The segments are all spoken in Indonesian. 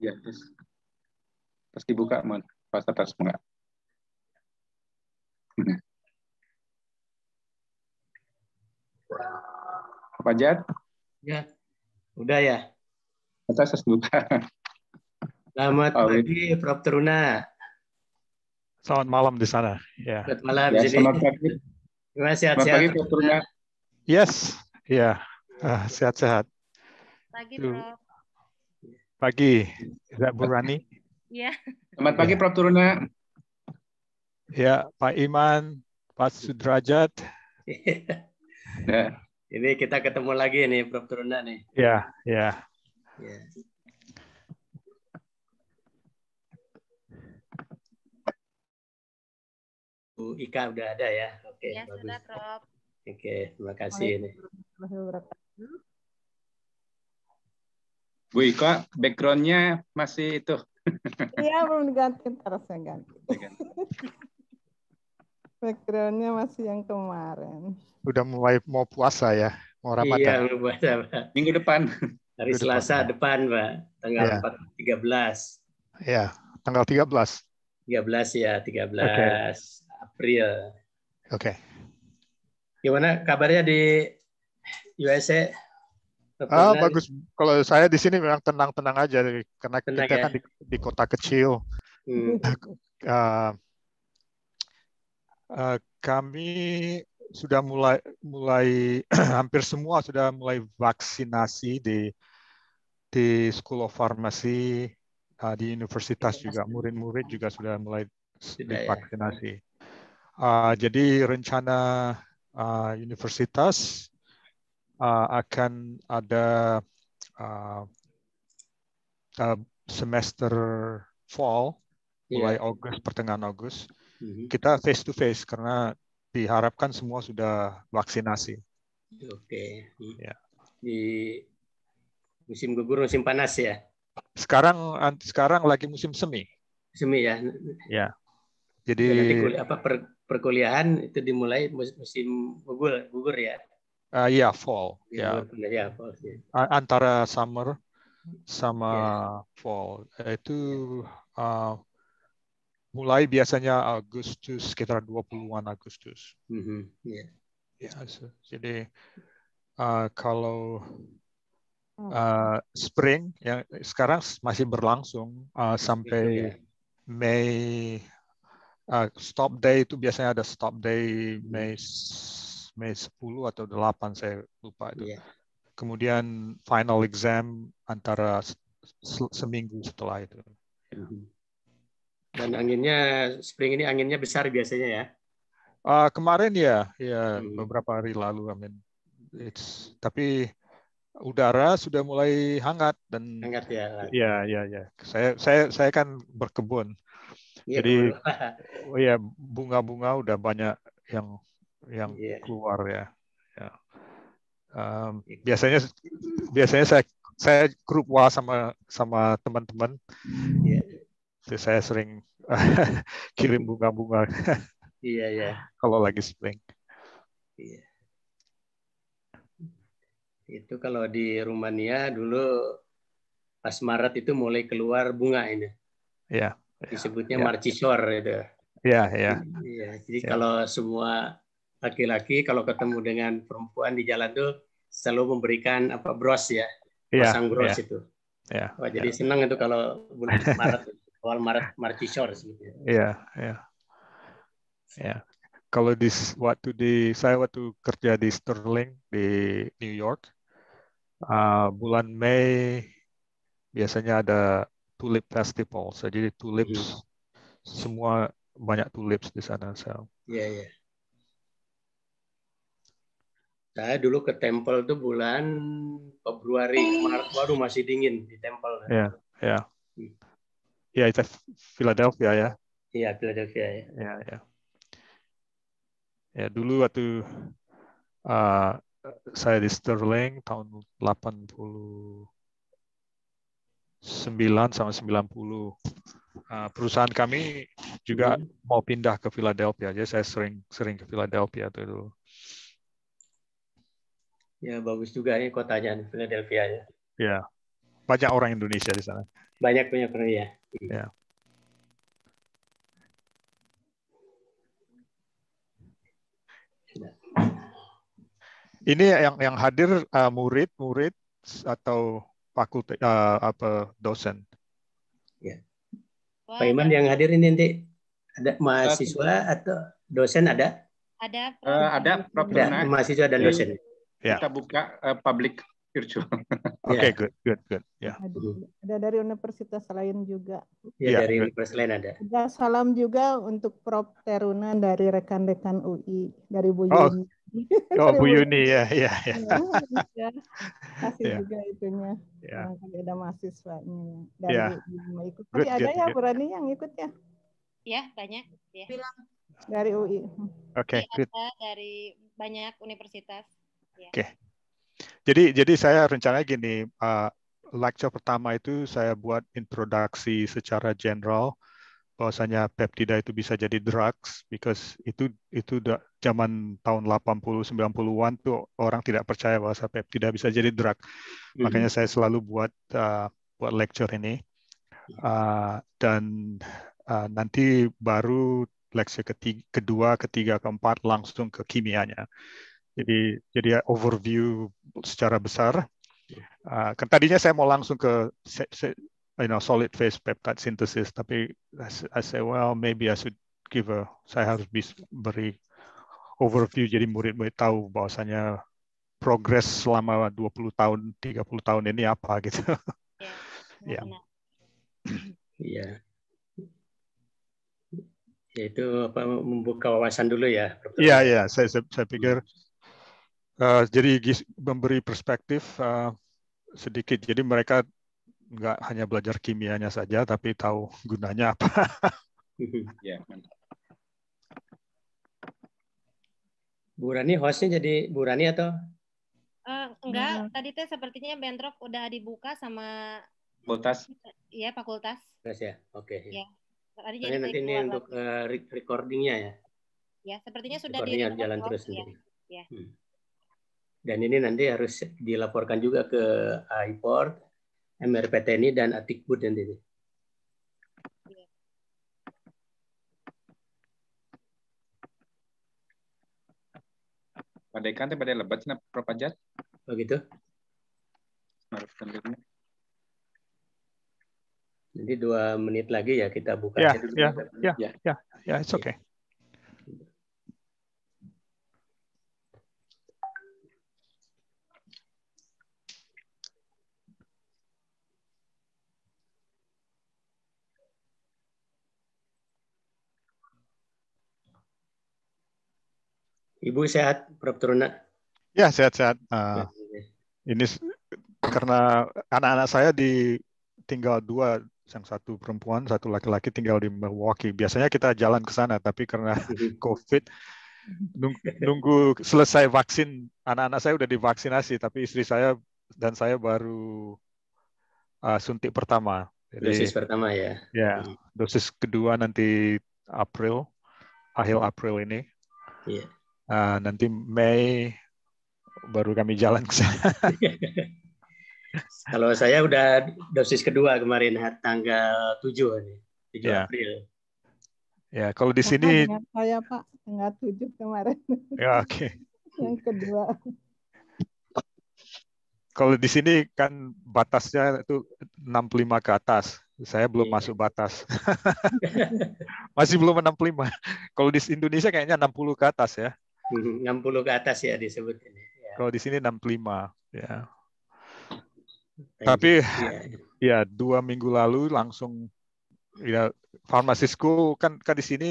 Ya, terus, terus dibuka pas atas enggak? Hmm. Pak Jad? Ya, udah ya. Atas harus buka. Selamat oh, pagi, Prof. Teruna. Selamat malam di sana. Ya. Selamat malam. Ya, selamat pagi. Terima kasih. Selamat pagi, Prof. Teruna. Yes, ya. Yeah. Uh, sehat-sehat. Pagi, Prof pagi, Zak Burani. Iya. Selamat pagi, Prof. Turuna. Ya, Pak Iman, Pak Sudrajat. nah, ini kita ketemu lagi nih, Prof. Turuna nih. Ya, ya. ya. Bu Ika udah ada ya. Oke, okay, ya, Sudah, Prof. Oke, okay, terima kasih. Ini. Bu Iko, backgroundnya masih itu. Iya, belum diganti. Terus saya ganti. backgroundnya masih yang kemarin. Udah mulai mau puasa ya? Mau rapat? Iya, ya? mau puasa, Pak. Minggu depan. Hari Minggu Selasa depan, ya. depan Pak. Tanggal ya. 4, 13. Iya, tanggal 13. 13 ya, 13 okay. April. Oke. Okay. Gimana kabarnya di USA? Ah, bagus. Kalau saya di sini memang tenang-tenang aja karena tenang, kita ya? kan di, di kota kecil. Hmm. Uh, uh, kami sudah mulai mulai hampir semua sudah mulai vaksinasi di di School of Pharmacy uh, di universitas iya, juga murid-murid juga sudah mulai ya. divaksinasi. Uh, jadi rencana uh, universitas uh, akan ada uh, uh, semester fall iya. mulai yeah. Agustus pertengahan Agustus mm -hmm. kita face to face karena diharapkan semua sudah vaksinasi. Oke. Okay. Ya. Di musim gugur musim panas ya. Sekarang sekarang lagi musim semi. Semi ya. Iya. Ya. Jadi ya, kuliah, apa per, perkuliahan itu dimulai musim gugur gugur ya. Uh, eh, yeah, fall. Iya, ya. Yeah. yeah fall, yeah. Antara summer sama yeah. fall itu uh, mulai biasanya Agustus sekitar 20-an Agustus. Mm -hmm. yeah. yeah, so, jadi uh, kalau uh, spring yang sekarang masih berlangsung uh, sampai yeah. Mei uh, stop day itu biasanya ada stop day Mei Mei 10 atau 8 saya lupa itu. Yeah. Kemudian final exam antara seminggu setelah itu. Dan anginnya spring ini anginnya besar biasanya ya? Uh, kemarin ya, ya hmm. beberapa hari lalu. I mean, tapi udara sudah mulai hangat dan hangat ya. Iya, iya, iya. Saya saya saya kan berkebun. Ya, Jadi oh ya bunga-bunga udah banyak yang yang yeah. keluar ya. ya. Um, biasanya biasanya saya saya grup wa sama sama teman-teman. Yeah. Jadi saya sering kirim bunga-bunga. Iya Yeah. Kalau lagi spring. Iya. Itu kalau di Rumania dulu pas Maret itu mulai keluar bunga ini. Iya. Disebutnya ya. marcisor itu. Iya, iya. Iya, jadi yeah. kalau semua laki-laki kalau ketemu dengan perempuan di jalan tuh selalu memberikan apa bros ya yeah, pasang bros yeah. itu yeah, Wah, iya. jadi yeah. senang itu kalau bulan Maret awal Maret Maret gitu ya yeah, yeah. yeah. kalau di waktu di saya waktu kerja di Sterling di New York uh, bulan Mei biasanya ada tulip festival so, jadi tulips mm. semua banyak tulips di sana so yeah, yeah. Saya dulu ke Temple tuh bulan Februari, eh. Maret baru masih dingin di Temple. Iya, iya. Hmm. Iya, itu Philadelphia ya. Iya, Philadelphia ya. ya, ya, Ya, dulu waktu uh, saya di Sterling tahun 89 sama 90. Uh, perusahaan kami juga hmm. mau pindah ke Philadelphia. Jadi saya sering sering ke Philadelphia tuh dulu. Ya bagus juga ini kotanya Philadelphia ya. Ya. Banyak orang Indonesia di sana. Banyak banyak orang iya. ya. Ya. Ini yang yang hadir murid-murid eh, uh, atau fakultas uh, eh, apa dosen. Ya. Pak Iman yang hadir ini nanti ada mahasiswa atau dosen ada? Ada. Uh, ada, Prof. Ada, mahasiswa dan dosen yeah. kita buka uh, public virtual. Oke, okay, ya. yeah. good, good, good. Yeah. Ada, ada dari universitas lain juga. Iya, yeah, dari good. universitas lain ada. Ada salam juga untuk Prof Teruna dari rekan-rekan UI dari Bu oh. Yuni. Oh, Bu Yuni ya, ya, ya. Iya, iya. Kasih yeah. juga itunya. Yeah. Nah, ada mahasiswanya dari yeah. yang mau ikut. Tapi ada good, ya good. berani yang ikut ya? Ya, banyak. Ya. Bilang dari UI. Oke, okay, iya, good. dari banyak universitas. Iya. Oke. Okay. Jadi jadi saya rencananya gini, uh, lecture pertama itu saya buat introduksi secara general bahwasanya peptida itu bisa jadi drugs because itu itu da, zaman tahun 80 90-an tuh orang tidak percaya bahwa peptida bisa jadi drug. Mm-hmm. Makanya saya selalu buat uh, buat lecture ini. Uh, dan uh, nanti baru lecture ketiga, kedua, ketiga, keempat langsung ke kimianya. Jadi jadi ya overview secara besar. Uh, tadinya saya mau langsung ke you know solid phase peptide synthesis, tapi I, say well maybe I should give a saya harus beri overview jadi murid-murid tahu bahwasanya progres selama 20 tahun, 30 tahun ini apa gitu. Iya, ya. Iya. Yaitu apa membuka wawasan dulu ya. Iya, iya, saya, saya saya pikir hmm. Eh, jadi memberi perspektif uh, sedikit. Jadi mereka nggak hanya belajar kimianya saja, tapi tahu gunanya apa. ya, Bu Rani hostnya jadi Bu Rani atau? Uh, enggak, hmm. tadi teh sepertinya bentrok udah dibuka sama fakultas. Iya, fakultas. Fakultas ya. Oke. Okay. Ya. Iya. Tadi jadi nanti ini lagi. untuk uh, recordingnya ya. Ya, sepertinya sudah di jalan terus ya. sendiri. Ya. Hmm. Dan ini nanti harus dilaporkan juga ke MRPT ini dan Atikbud nanti. Pada ikan, pada lebat, Prof. Ajat. Begitu. Jadi dua menit lagi ya kita buka. Ya, ya, ya, ya, ya, it's okay. Ibu sehat, Prof. Teruna? Ya, sehat-sehat. Uh, ini karena anak-anak saya di tinggal dua, yang satu perempuan, satu laki-laki tinggal di Milwaukee. Biasanya kita jalan ke sana, tapi karena COVID, nunggu selesai vaksin, anak-anak saya udah divaksinasi, tapi istri saya dan saya baru uh, suntik pertama. Jadi, dosis pertama ya? Ya, hmm. dosis kedua nanti April, akhir April ini. Iya uh, nanti Mei baru kami jalan ke sana. Kalau saya udah dosis kedua kemarin tanggal 7 nih, 7 yeah. April. Ya, kalau di sini saya ya, Pak tanggal 7 kemarin. Ya, oke. Okay. Yang kedua. Kalau di sini kan batasnya itu 65 ke atas. Saya belum yeah. masuk batas. Masih belum 65. Kalau di Indonesia kayaknya 60 ke atas ya. 60 ke atas ya disebut ini. Ya. Kalau di sini 65 ya. Tapi ya. ya dua minggu lalu langsung ya farmasisku kan kan di sini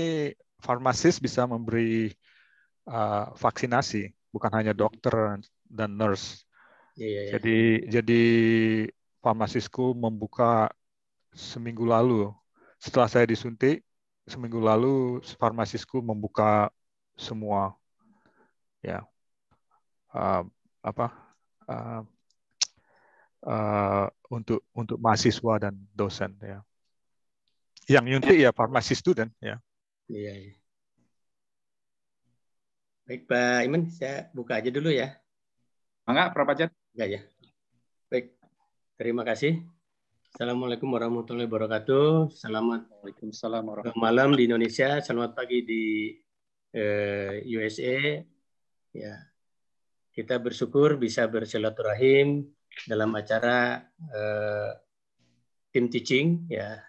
farmasis bisa memberi uh, vaksinasi bukan hanya dokter dan nurse. Ya, ya, jadi jadi farmasisku membuka seminggu lalu setelah saya disuntik seminggu lalu farmasisku membuka semua ya uh, apa uh, uh, untuk untuk mahasiswa dan dosen ya yang unik ya farmasi student ya. Iya. iya. Baik Pak Iman, saya buka aja dulu ya. Ah, enggak, berapa jam Enggak ya. Baik, terima kasih. Assalamualaikum warahmatullahi wabarakatuh. Selamat malam di Indonesia. Selamat pagi di eh, USA ya kita bersyukur bisa bersilaturahim dalam acara eh, tim teaching ya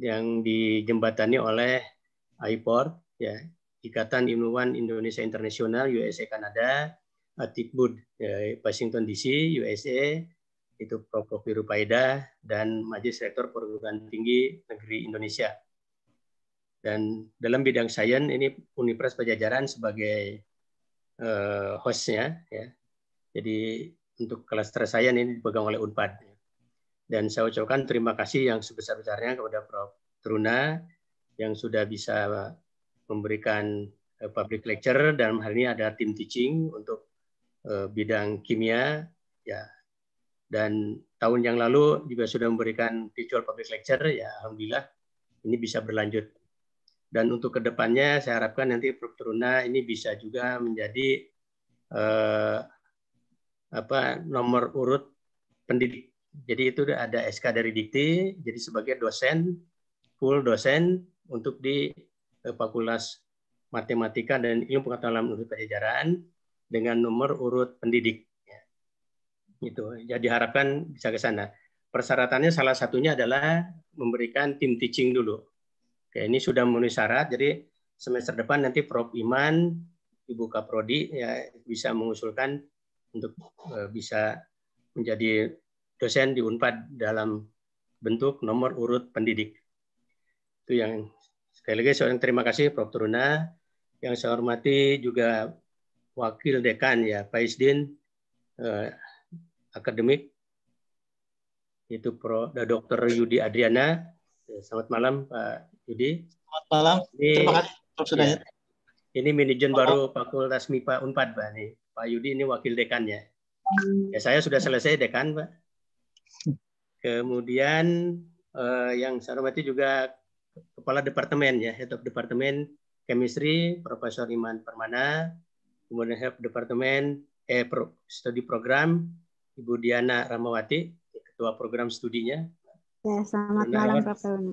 yang dijembatani oleh IPORT ya Ikatan Ilmuwan Indonesia Internasional USA Kanada Atikbud ya, Washington DC USA itu Prof. Rupaida dan Majelis Rektor Perguruan Tinggi Negeri Indonesia dan dalam bidang sains ini Universitas Pajajaran sebagai uh, hostnya. Ya. Jadi untuk kelas saya ini dipegang oleh Unpad. Dan saya ucapkan terima kasih yang sebesar-besarnya kepada Prof. Truna yang sudah bisa memberikan eh, public lecture dan hari ini ada tim teaching untuk eh, bidang kimia ya dan tahun yang lalu juga sudah memberikan virtual public lecture ya alhamdulillah ini bisa berlanjut dan untuk kedepannya saya harapkan nanti Teruna ini bisa juga menjadi eh, apa nomor urut pendidik. Jadi itu ada SK dari Dikti, jadi sebagai dosen, full dosen untuk di eh, Fakultas Matematika dan Ilmu Pengetahuan Universitas Pajajaran dengan nomor urut pendidik. Itu jadi ya, harapkan bisa ke sana. Persyaratannya salah satunya adalah memberikan tim teaching dulu Oke, ini sudah memenuhi syarat. Jadi semester depan nanti Prof Iman, Ibu Kaprodi ya bisa mengusulkan untuk e, bisa menjadi dosen di Unpad dalam bentuk nomor urut pendidik. Itu yang sekali lagi saya terima kasih Prof Turuna yang saya hormati juga Wakil Dekan ya Pak Isdin eh, akademik itu Pro Dr. Yudi Adriana Selamat malam Pak Yudi. Selamat malam. Ini, Terima kasih Prof. Ya, ini manajemen baru Fakultas MIPA Unpad Pak. ini. Pak Yudi ini wakil dekannya. Hmm. Ya saya sudah selesai dekan Pak. Kemudian eh, yang saya hormati juga kepala departemen ya, head of departemen chemistry Profesor Iman Permana, kemudian head of departemen eh pro, studi program Ibu Diana Ramawati, ketua program studinya Ya, selamat Dan malam Prof. Helmi.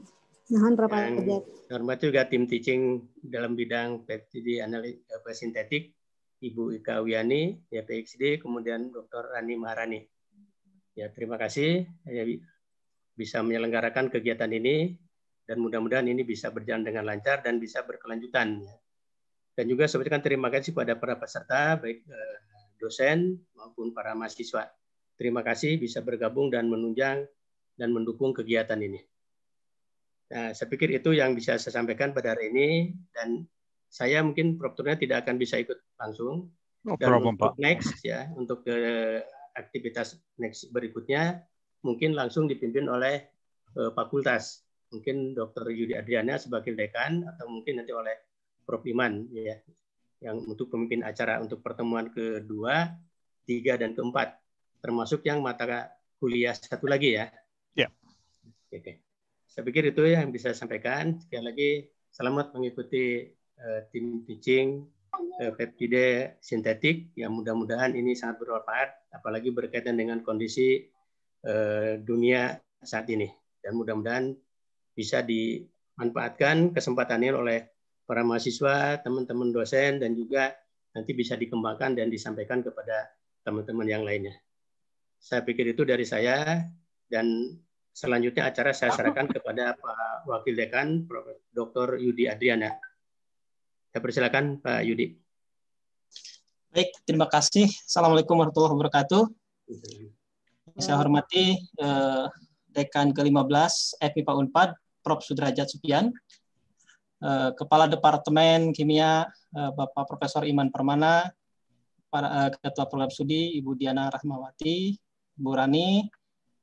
Mohon Prof. Yang hormat juga tim teaching dalam bidang PTD analitik sintetik Ibu Ika Wiani, ya PXd, kemudian Dr. Rani Maharani. Ya, terima kasih ya, bisa menyelenggarakan kegiatan ini dan mudah-mudahan ini bisa berjalan dengan lancar dan bisa berkelanjutan. Ya. Dan juga sebetulnya kan terima kasih kepada para peserta, baik eh, dosen maupun para mahasiswa. Terima kasih bisa bergabung dan menunjang dan mendukung kegiatan ini. Nah, saya pikir itu yang bisa saya sampaikan pada hari ini dan saya mungkin prokturnya tidak akan bisa ikut langsung. No dan problem, untuk Pak. next ya, untuk ke eh, aktivitas next berikutnya mungkin langsung dipimpin oleh uh, fakultas. Mungkin Dr. Yudi Adriana sebagai dekan atau mungkin nanti oleh Prof Iman ya yang untuk pemimpin acara untuk pertemuan kedua, tiga dan keempat termasuk yang mata kuliah satu lagi ya Oke. Saya pikir itu yang bisa saya sampaikan. Sekali lagi selamat mengikuti uh, tim teaching uh, eh, peptide sintetik. Yang mudah-mudahan ini sangat bermanfaat, apalagi berkaitan dengan kondisi uh, dunia saat ini. Dan mudah-mudahan bisa dimanfaatkan kesempatan ini oleh para mahasiswa, teman-teman dosen, dan juga nanti bisa dikembangkan dan disampaikan kepada teman-teman yang lainnya. Saya pikir itu dari saya dan Selanjutnya acara saya serahkan kepada Pak Wakil Dekan Prof. Dr. Yudi Adriana. Saya persilakan Pak Yudi. Baik, terima kasih. Assalamualaikum warahmatullahi wabarakatuh. Saya hormati eh, Dekan ke-15 Pak Unpad, Prof. Sudrajat Supian, eh, Kepala Departemen Kimia eh, Bapak Profesor Iman Permana, para, eh, Ketua Program Studi Ibu Diana Rahmawati, Bu Rani,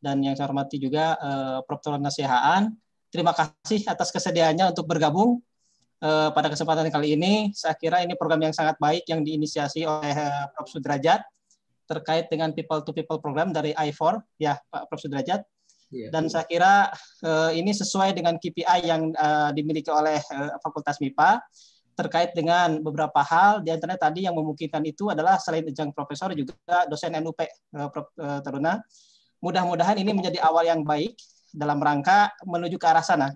dan yang saya hormati juga uh, Prof. Nasihaan. Terima kasih atas kesediaannya untuk bergabung uh, pada kesempatan kali ini. Saya kira ini program yang sangat baik yang diinisiasi oleh uh, Prof. Sudrajat terkait dengan people to people program dari I4 ya Pak Prof. Sudrajat. Iya. Dan saya kira uh, ini sesuai dengan KPI yang uh, dimiliki oleh uh, Fakultas MIPA terkait dengan beberapa hal di antaranya tadi yang memungkinkan itu adalah selain ajang profesor juga dosen NUP Prof Taruna mudah-mudahan ini menjadi awal yang baik dalam rangka menuju ke arah sana.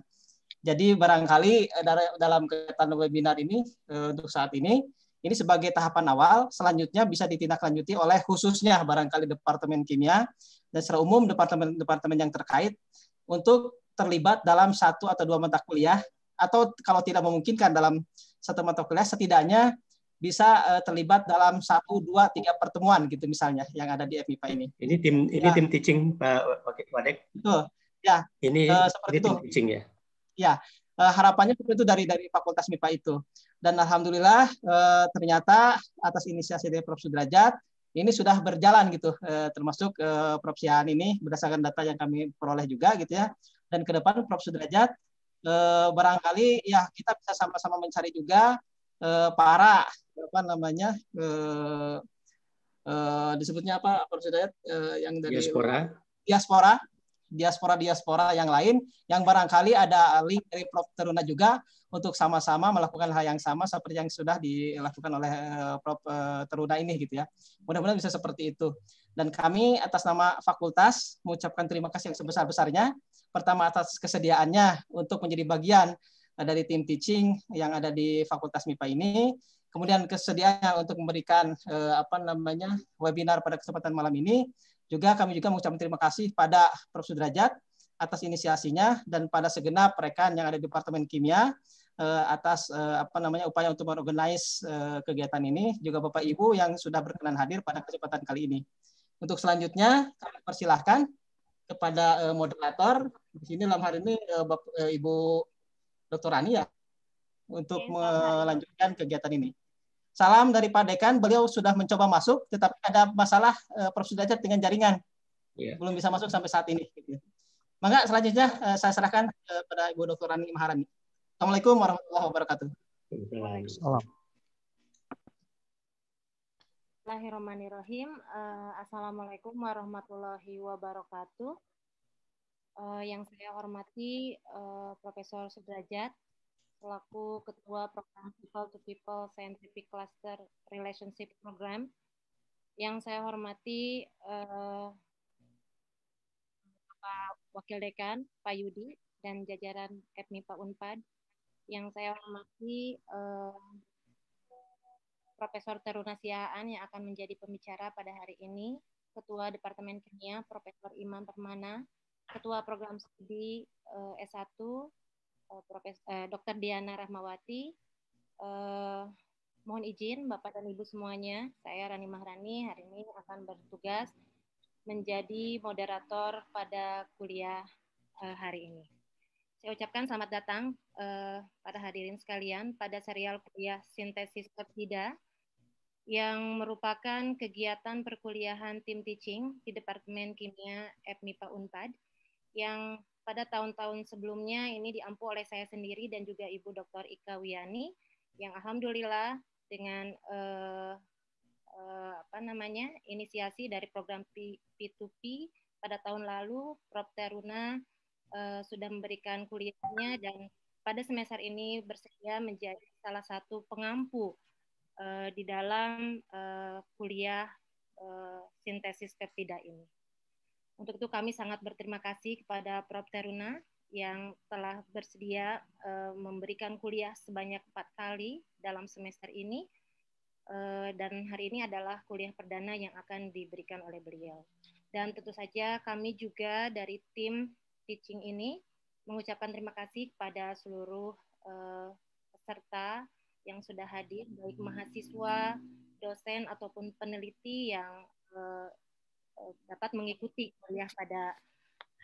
Jadi barangkali eh, dalam kegiatan webinar ini eh, untuk saat ini ini sebagai tahapan awal, selanjutnya bisa ditindaklanjuti oleh khususnya barangkali Departemen Kimia dan secara umum departemen-departemen yang terkait untuk terlibat dalam satu atau dua mata kuliah atau kalau tidak memungkinkan dalam satu mata kuliah setidaknya bisa uh, terlibat dalam satu, dua, tiga pertemuan gitu misalnya yang ada di FIPA ini. Ini tim ini ya. tim teaching Pak Wadek. itu Ya. Ini uh, seperti ini itu. tim teaching ya. Ya. Eh, harapannya seperti itu dari dari Fakultas MIPA itu. Dan alhamdulillah ternyata atas inisiasi dari Prof Sudrajat ini sudah berjalan gitu termasuk eh, Prof Sian ini berdasarkan data yang kami peroleh juga gitu ya dan ke depan Prof Sudrajat barangkali ya kita bisa sama-sama mencari juga para apa namanya uh, uh, disebutnya apa Prof. Hidayat eh, yang dari diaspora diaspora diaspora diaspora yang lain yang barangkali ada link dari Prof. Teruna juga untuk sama-sama melakukan hal yang sama seperti yang sudah dilakukan oleh Prof. Teruna ini gitu ya. Mudah-mudahan bisa seperti itu. Dan kami atas nama fakultas mengucapkan terima kasih yang sebesar-besarnya. Pertama atas kesediaannya untuk menjadi bagian dari tim teaching yang ada di Fakultas MIPA ini kemudian kesediaannya untuk memberikan eh, apa namanya webinar pada kesempatan malam ini. Juga kami juga mengucapkan terima kasih pada Prof. Sudrajat atas inisiasinya dan pada segenap rekan yang ada di Departemen Kimia eh, atas eh, apa namanya upaya untuk mengorganize eh, kegiatan ini juga Bapak Ibu yang sudah berkenan hadir pada kesempatan kali ini. Untuk selanjutnya kami persilahkan kepada eh, moderator di sini dalam hari ini eh, Bapak, eh, Ibu Dr. Rani ya untuk iya, melanjutkan kegiatan ini. Salam dari Pak Dekan, beliau sudah mencoba masuk, tetapi ada masalah uh, eh, Sudajat dengan jaringan. Yeah. Belum bisa masuk sampai saat ini. Gitu. Maka selanjutnya uh, saya serahkan kepada eh, Ibu Dr. Rani Maharani. Assalamualaikum warahmatullahi wabarakatuh. Waalaikumsalam. Bismillahirrahmanirrahim. Uh, Assalamualaikum warahmatullahi wabarakatuh. Uh, yang saya hormati uh, Profesor Sudrajat, selaku Ketua Program People to People Scientific Cluster Relationship Program. Yang saya hormati eh, Pak Wakil Dekan, Pak Yudi, dan jajaran Etni Pak UNPAD. Yang saya hormati eh, Profesor Teruna Siahaan yang akan menjadi pembicara pada hari ini, Ketua Departemen Kimia Profesor Iman Permana, Ketua Program Studi eh, S1 Eh, Profes, eh, Dr. Diana Rahmawati. Eh, mohon izin Bapak dan Ibu semuanya, saya Rani Mahrani hari ini akan bertugas menjadi moderator pada kuliah eh, hari ini. Saya ucapkan selamat datang eh, pada hadirin sekalian pada serial kuliah sintesis peptida yang merupakan kegiatan perkuliahan tim teaching di Departemen Kimia FMIPA Unpad yang pada tahun-tahun sebelumnya ini diampu oleh saya sendiri dan juga Ibu Dr. Ika Wiani yang alhamdulillah dengan eh, eh, apa namanya inisiasi dari program P, 2 p pada tahun lalu Prof Teruna eh, sudah memberikan kuliahnya dan pada semester ini bersedia menjadi salah satu pengampu eh, di dalam eh, kuliah eh, sintesis peptida ini. Untuk itu kami sangat berterima kasih kepada Prof. Teruna yang telah bersedia uh, memberikan kuliah sebanyak empat kali dalam semester ini. Uh, dan hari ini adalah kuliah perdana yang akan diberikan oleh beliau. Dan tentu saja kami juga dari tim teaching ini mengucapkan terima kasih kepada seluruh uh, peserta yang sudah hadir, baik mahasiswa, dosen, ataupun peneliti yang uh, dapat mengikuti kuliah pada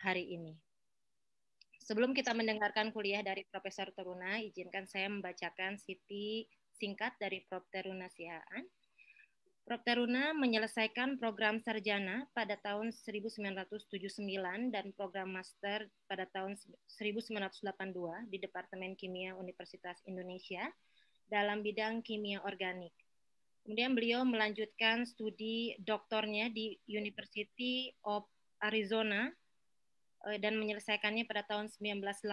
hari ini. Sebelum kita mendengarkan kuliah dari Profesor Teruna, izinkan saya membacakan siti singkat dari Prof. Teruna Sihaan. Prof. Teruna menyelesaikan program sarjana pada tahun 1979 dan program master pada tahun 1982 di Departemen Kimia Universitas Indonesia dalam bidang kimia organik. Kemudian beliau melanjutkan studi doktornya di University of Arizona eh, dan menyelesaikannya pada tahun 1986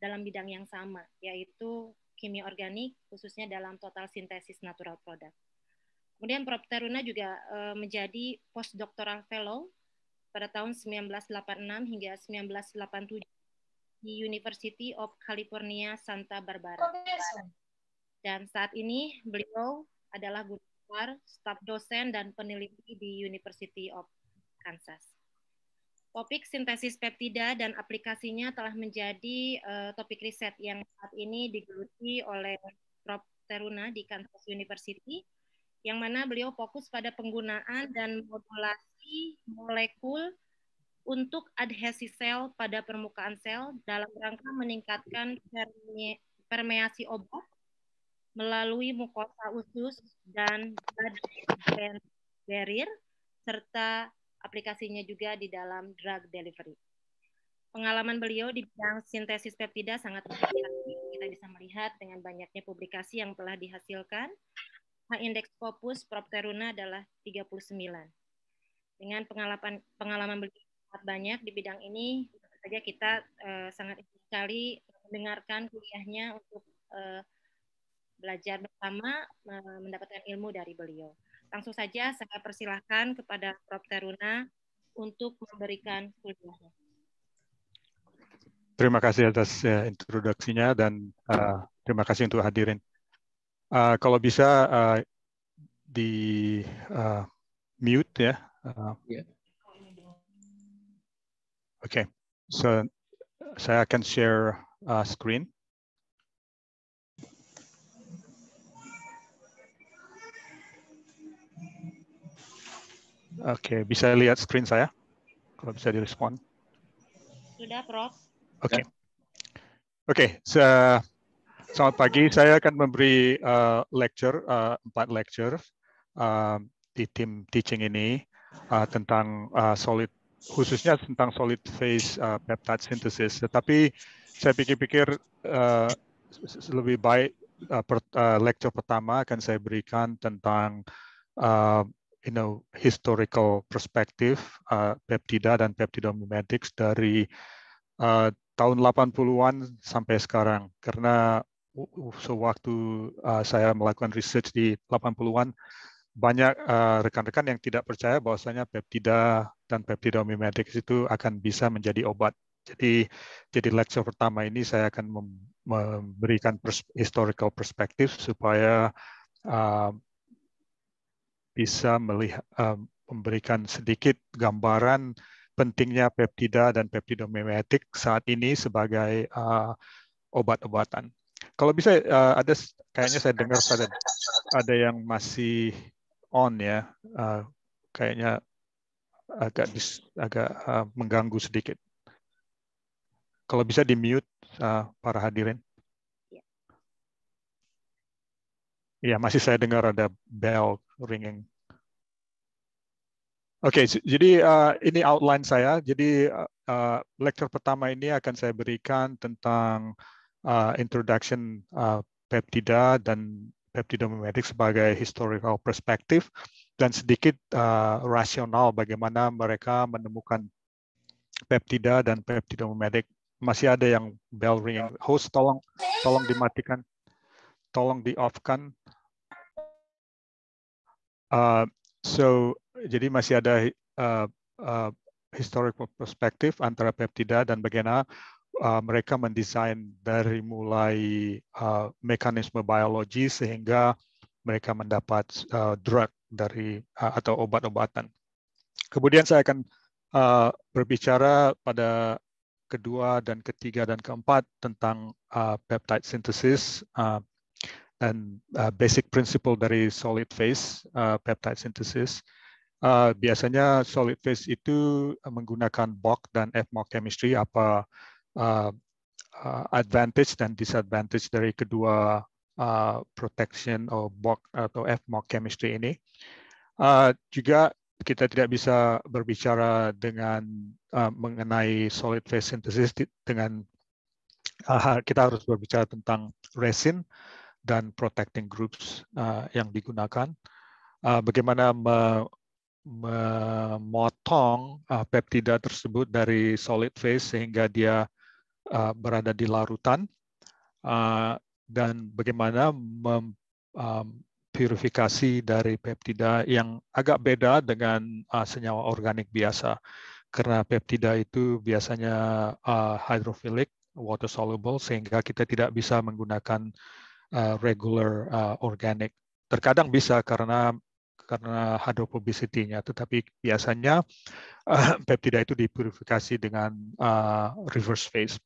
dalam bidang yang sama, yaitu kimia organik, khususnya dalam total sintesis natural product. Kemudian Prof. Teruna juga eh, menjadi postdoctoral fellow pada tahun 1986 hingga 1987 di University of California Santa Barbara. Dan saat ini beliau adalah guru besar, staf dosen dan peneliti di University of Kansas. Topik sintesis peptida dan aplikasinya telah menjadi uh, topik riset yang saat ini digeluti oleh Prof. Teruna di Kansas University, yang mana beliau fokus pada penggunaan dan modulasi molekul untuk adhesi sel pada permukaan sel dalam rangka meningkatkan permeasi obat melalui mukosa usus dan badan barrier serta aplikasinya juga di dalam drug delivery. Pengalaman beliau di bidang sintesis peptida sangat banyak. Kita bisa melihat dengan banyaknya publikasi yang telah dihasilkan. H-indeks Scopus Propteruna adalah 39. Dengan pengalaman pengalaman beliau sangat banyak di bidang ini, saja kita uh, sangat sekali mendengarkan kuliahnya untuk uh, belajar bersama mendapatkan ilmu dari beliau. Langsung saja saya persilahkan kepada Prof. Teruna untuk memberikan kuliahnya. Terima kasih atas uh, introduksinya dan uh, terima kasih untuk hadirin. Uh, kalau bisa uh, di uh, mute ya. Uh, yeah. Oke, okay. so saya akan share uh, screen. Oke, okay, bisa lihat screen saya? Kalau bisa direspon. Sudah, Prof. Oke. Okay. Oke, okay, so, selamat pagi. Saya akan memberi uh, lecture, uh, empat lecture uh, di tim teaching ini uh, tentang uh, solid, khususnya tentang solid phase uh, peptide synthesis. Tetapi saya pikir-pikir uh, lebih baik uh, per, uh, lecture pertama akan saya berikan tentang uh, you know historical perspective uh, peptida dan peptidomimetics dari uh, tahun 80-an sampai sekarang karena sewaktu uh, saya melakukan research di 80-an banyak uh, rekan-rekan uh, yang tidak percaya bahwasanya peptida dan peptidomimetics itu akan bisa menjadi obat. Jadi jadi lecture pertama ini saya akan memberikan pers historical perspective supaya uh, bisa melihat, eh, memberikan sedikit gambaran pentingnya peptida dan peptidomimetik saat ini sebagai eh, obat-obatan. Kalau bisa eh, ada kayaknya saya dengar ada ada yang masih on ya, kayaknya agak agak mengganggu sedikit. Kalau bisa di mute para hadirin. Ya. ya masih saya dengar ada bell ringing. Oke, okay, jadi uh, ini outline saya. Jadi uh, lecture pertama ini akan saya berikan tentang uh, introduction uh, peptida dan peptidomimetik sebagai historical perspective dan sedikit uh, rasional bagaimana mereka menemukan peptida dan peptidomimetik. Masih ada yang bell ringing. Host tolong tolong dimatikan. Tolong di off kan. Uh, so jadi masih ada uh, eh, uh, eh, historical perspektif antara peptida dan bagaimana uh, eh, mereka mendesain dari mulai uh, mekanisme biologi sehingga mereka mendapat uh, drug dari uh, atau obat-obatan. Kemudian saya akan uh, berbicara pada kedua dan ketiga dan keempat tentang uh, peptide synthesis dan uh, basic principle dari solid phase uh, peptide synthesis. Uh, biasanya solid phase itu eh, menggunakan box dan FMOC chemistry apa uh, uh, advantage dan disadvantage dari kedua uh, protection or box atau FMOC chemistry ini. Uh, juga kita tidak bisa berbicara dengan uh, mengenai solid phase synthesis dengan uh, kita harus berbicara tentang resin dan protecting groups uh, yang digunakan. Uh, bagaimana me memotong uh, peptida tersebut dari solid phase sehingga dia uh, berada di larutan uh, dan bagaimana mem, um, purifikasi dari peptida yang agak beda dengan uh, senyawa organik biasa karena peptida itu biasanya uh, hydrophilic water soluble sehingga kita tidak bisa menggunakan uh, regular uh, organic terkadang bisa karena karena hydrophobicity-nya, tetapi biasanya uh, peptida itu dipurifikasi dengan uh, reverse phase.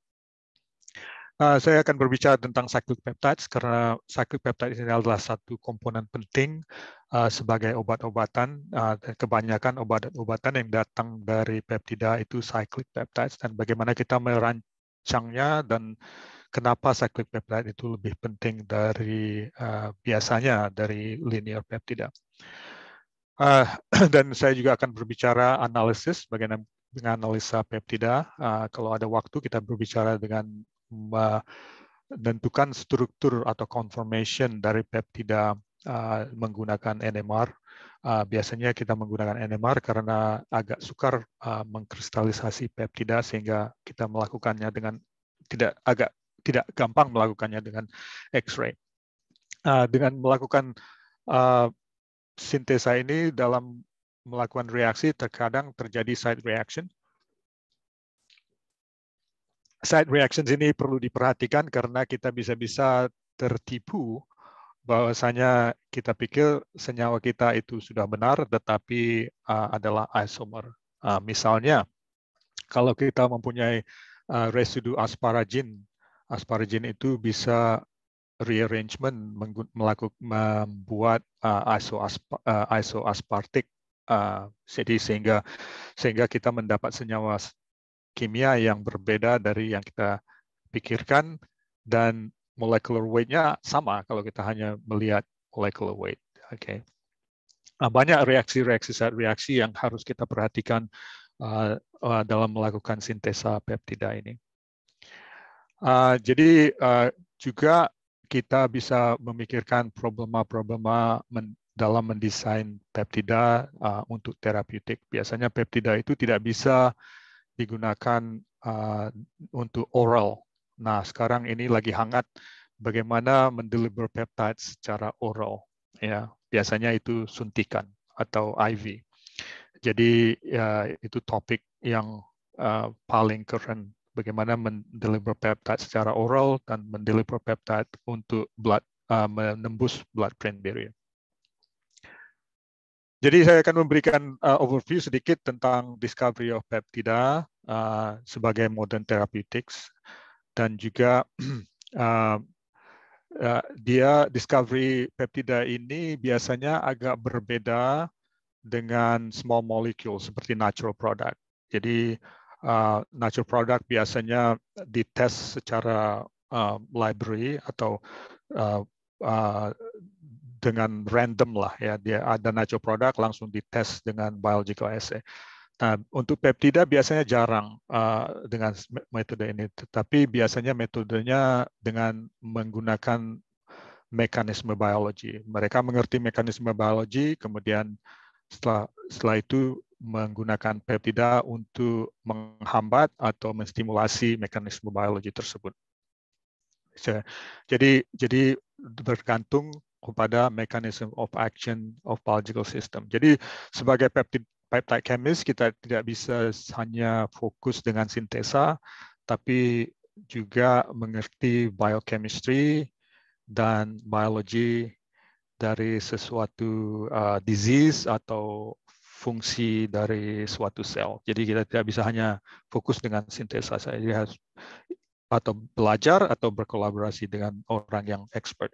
Uh, saya akan berbicara tentang cyclic peptides karena cyclic peptides ini adalah satu komponen penting uh, sebagai obat-obatan uh, kebanyakan obat-obatan yang datang dari peptida itu cyclic peptides dan bagaimana kita merancangnya dan kenapa cyclic peptide itu lebih penting dari uh, biasanya dari linear peptida. Uh, dan saya juga akan berbicara analisis bagaimana dengan analisa peptida. Uh, kalau ada waktu kita berbicara dengan menentukan struktur atau conformation dari peptida uh, menggunakan NMR. Uh, biasanya kita menggunakan NMR karena agak sukar uh, mengkristalisasi peptida sehingga kita melakukannya dengan tidak agak tidak gampang melakukannya dengan X-ray. Uh, dengan melakukan uh, sintesa ini dalam melakukan reaksi terkadang terjadi side reaction. Side reactions ini perlu diperhatikan karena kita bisa-bisa tertipu bahwasanya kita pikir senyawa kita itu sudah benar tetapi uh, adalah isomer. Uh, misalnya kalau kita mempunyai uh, residu asparagin, asparagin itu bisa rearrangement melakukan membuat uh, iso uh, uh, jadi sehingga sehingga kita mendapat senyawa kimia yang berbeda dari yang kita pikirkan dan molecular weight-nya sama kalau kita hanya melihat molecular weight. Oke. Okay. Nah, banyak reaksi-reaksi saat reaksi yang harus kita perhatikan uh, uh, dalam melakukan sintesa peptida ini. Uh, jadi uh, juga kita bisa memikirkan problema-problema men dalam mendesain peptida uh, untuk terapeutik. Biasanya peptida itu tidak bisa digunakan uh, untuk oral. Nah, sekarang ini lagi hangat bagaimana mendeliver peptide secara oral. Ya, biasanya itu suntikan atau IV. Jadi ya, itu topik yang uh, paling keren bagaimana mendeliver peptide secara oral dan mendeliver peptide untuk blood uh, menembus blood-brain barrier. Jadi saya akan memberikan uh, overview sedikit tentang discovery of peptida uh, sebagai modern therapeutics dan juga uh, uh, dia discovery peptida ini biasanya agak berbeda dengan small molecule seperti natural product. Jadi Eh, natural product biasanya dites secara uh, library atau uh, uh, dengan random lah ya dia ada natural product langsung dites dengan biological assay. Nah, untuk peptida biasanya jarang uh, dengan metode ini, tetapi biasanya metodenya dengan menggunakan mekanisme biologi. Mereka mengerti mekanisme biologi, kemudian setelah setelah itu menggunakan peptida untuk menghambat atau menstimulasi mekanisme biologi tersebut. Jadi jadi bergantung kepada mechanism of action of biological system. Jadi sebagai peptide, peptide chemist kita tidak bisa hanya fokus dengan sintesa, tapi juga mengerti biochemistry dan biologi dari sesuatu uh, disease atau fungsi dari suatu sel. Jadi kita tidak bisa hanya fokus dengan sintesa saja. atau belajar atau berkolaborasi dengan orang yang expert.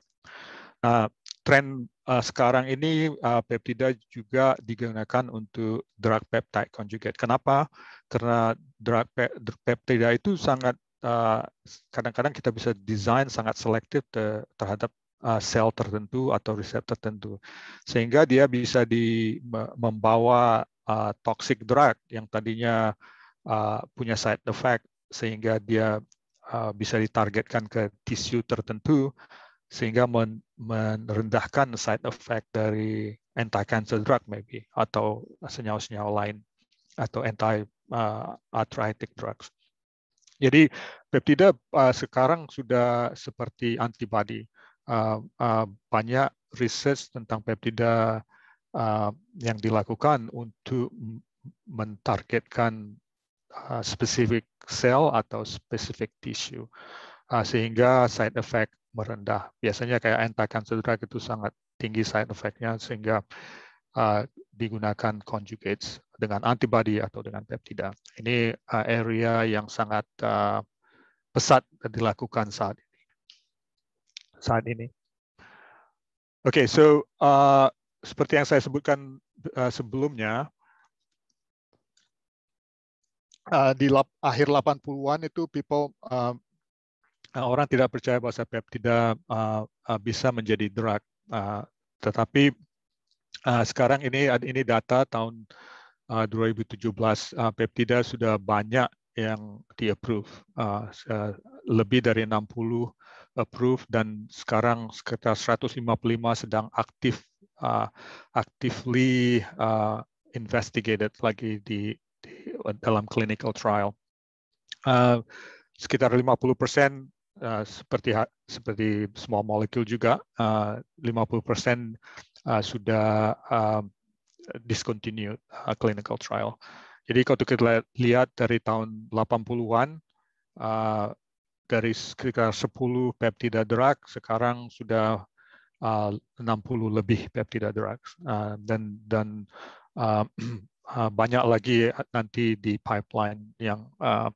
Nah, tren uh, sekarang ini uh, peptida juga digunakan untuk drug peptide conjugate. Kenapa? Karena drug, pe peptida itu sangat eh, kadang-kadang uh, kita bisa desain sangat selektif te terhadap Eh, sel tertentu atau resep tertentu sehingga dia bisa di membawa uh, toxic drug yang tadinya uh, punya side effect sehingga dia uh, bisa ditargetkan ke tisu tertentu sehingga men merendahkan side effect dari anti cancer drug maybe atau senyawa-senyawa lain atau anti uh, arthritic drugs. Jadi peptida uh, sekarang sudah seperti antibody uh, uh, banyak riset tentang peptida uh, yang dilakukan untuk mentargetkan uh, spesifik sel atau spesifik tisu uh, sehingga side effect merendah. Biasanya kayak entakan saudara itu sangat tinggi side effectnya sehingga uh, digunakan conjugates dengan antibody atau dengan peptida. Ini uh, area yang sangat uh, pesat dilakukan saat ini saat ini. Oke, okay, so uh, seperti yang saya sebutkan uh, sebelumnya, uh, di lap, akhir 80-an itu people uh, uh, orang tidak percaya bahwa peptida uh, uh, bisa menjadi drug. Uh, tetapi uh, sekarang ini ini data tahun uh, 2017 uh, peptida sudah banyak yang di approve uh, lebih dari 60 approve dan sekarang sekitar 155 sedang aktif uh, actively uh, investigated lagi di, di dalam clinical trial. Uh, sekitar 50 persen uh, seperti seperti small molecule juga uh, 50 persen uh, sudah uh, discontinued uh, clinical trial. Jadi kalau kita lihat dari tahun 80-an uh, dari sekitar 10 peptida drug sekarang sudah ah, uh, 60 lebih peptida drug uh, ah, dan dan uh, uh, banyak lagi nanti di pipeline yang uh,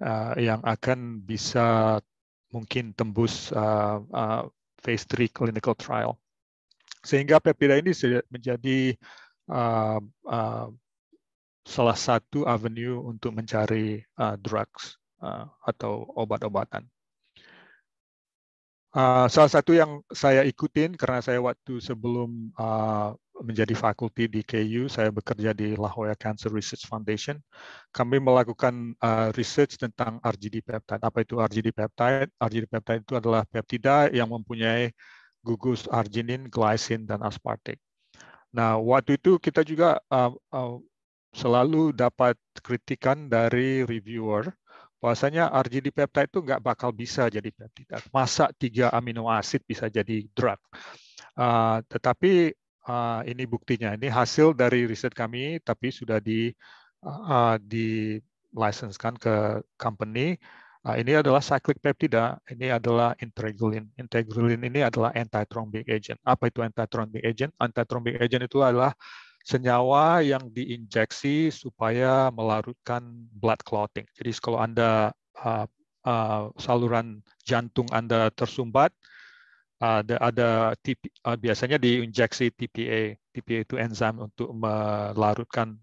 uh, yang akan bisa mungkin tembus uh, uh, phase 3 clinical trial sehingga peptida ini menjadi uh, uh, salah satu avenue untuk mencari uh, drugs Eh, atau obat-obatan. Eh, salah satu yang saya ikutin karena saya waktu sebelum eh, menjadi fakulti di KU, saya bekerja di La Jolla Cancer Research Foundation. Kami melakukan research tentang RGD peptide. Apa itu RGD peptide? RGD peptide itu adalah peptida yang mempunyai gugus arginin, glycine, dan aspartik. Nah, waktu itu kita juga uh, uh, selalu dapat kritikan dari reviewer bahwasanya RGD peptide itu nggak bakal bisa jadi peptida. Masa tiga amino asid bisa jadi drug. Uh, tetapi uh, ini buktinya. Ini hasil dari riset kami, tapi sudah di uh, di license kan ke company. Uh, ini adalah cyclic peptida. Ini adalah integrulin. Integrulin ini adalah antithrombic agent. Apa itu antithrombic agent? Antithrombic agent itu adalah senyawa yang diinjeksi supaya melarutkan blood clotting. Jadi kalau Anda uh, uh, saluran jantung Anda tersumbat, ada ada tip, uh, ah, biasanya diinjeksi TPA. TPA itu enzim untuk melarutkan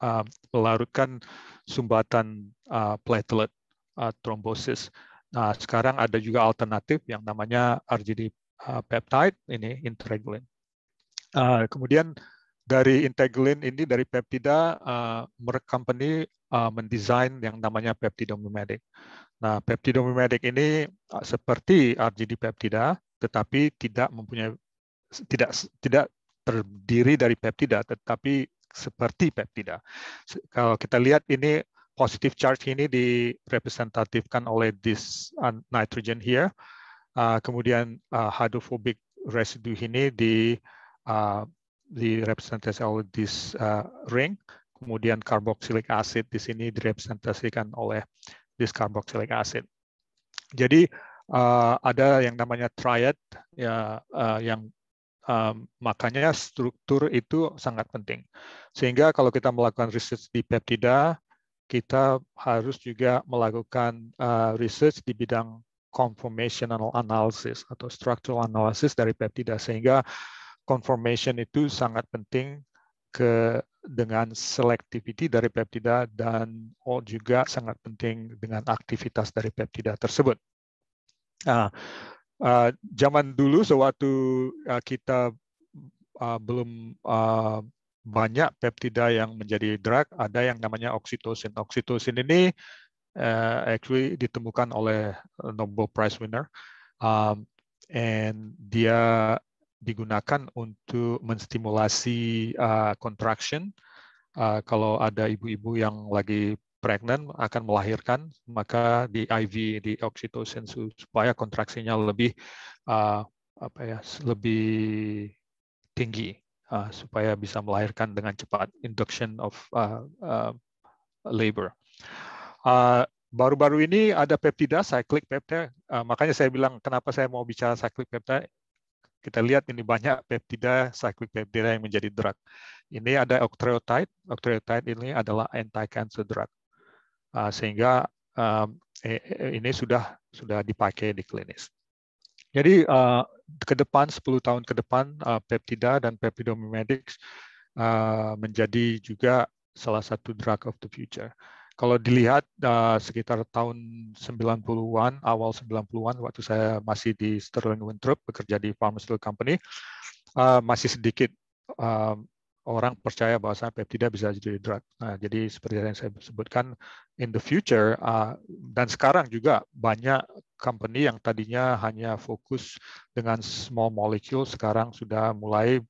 uh, melarutkan sumbatan uh, platelet uh, trombosis. Nah, sekarang ada juga alternatif yang namanya RGD uh, peptide ini integrin. Uh, kemudian dari integralin ini dari peptida uh, company uh, mendesain yang namanya peptidomimetic. Nah, peptidomimetic ini uh, seperti RGD peptida tetapi tidak mempunyai tidak tidak terdiri dari peptida tetapi seperti peptida. Kalau kita lihat ini positive charge ini direpresentatifkan oleh this uh, nitrogen here. Uh, kemudian uh, hydrophobic residue ini di uh, direpresentasi oleh this uh, eh, ring, kemudian karboksilik acid di sini direpresentasikan oleh this carboxylic acid. Jadi uh, ada yang namanya triad ya uh, yang um, makanya struktur itu sangat penting. Sehingga kalau kita melakukan research di peptida, kita harus juga melakukan uh, research di bidang conformational analysis atau structural analysis dari peptida sehingga confirmation itu sangat penting ke dengan selectivity dari peptida dan oh, juga sangat penting dengan aktivitas dari peptida tersebut. Nah, uh, zaman dulu sewaktu uh, kita uh, belum uh, banyak peptida yang menjadi drug, ada yang namanya oksitosin. Oksitosin ini uh, actually ditemukan oleh Nobel Prize winner, um, and dia digunakan untuk menstimulasi uh, contraction. Uh, kalau ada ibu-ibu yang lagi pregnant akan melahirkan, maka di IV di oksitosin supaya kontraksinya lebih uh, apa ya lebih tinggi uh, supaya bisa melahirkan dengan cepat induction of uh, uh, labor. Uh, baru-baru ini ada peptida, cyclic peptide. Uh, makanya saya bilang kenapa saya mau bicara cyclic peptide kita lihat ini banyak peptida, cyclic peptida yang menjadi drug. Ini ada octreotide. Octreotide ini adalah anti-cancer drug. Uh, sehingga um, ini sudah sudah dipakai di klinis. Jadi uh, ke depan 10 tahun ke depan uh, peptida dan peptidomimetics uh, menjadi juga salah satu drug of the future. Kalau dilihat uh, sekitar tahun 90-an, awal 90-an waktu saya masih di Sterling Winthrop bekerja di pharmaceutical company, uh, masih sedikit uh, orang percaya bahwa peptida bisa jadi drug. Nah, jadi seperti yang saya sebutkan, in the future uh, dan sekarang juga banyak company yang tadinya hanya fokus dengan small molecule, sekarang sudah mulai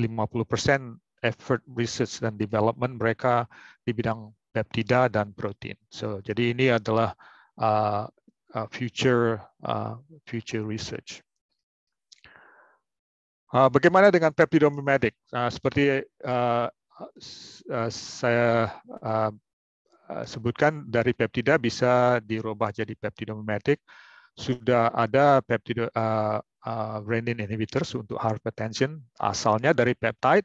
50 effort research dan development mereka di bidang peptida dan protein. So jadi ini adalah uh, uh, future uh, future research. Uh, bagaimana dengan peptidomimetic? Uh, seperti uh, uh, saya uh, uh sebutkan dari peptida bisa dirubah jadi peptidomimetik. Sudah ada peptido uh, uh, renin inhibitors untuk hypertension asalnya dari peptide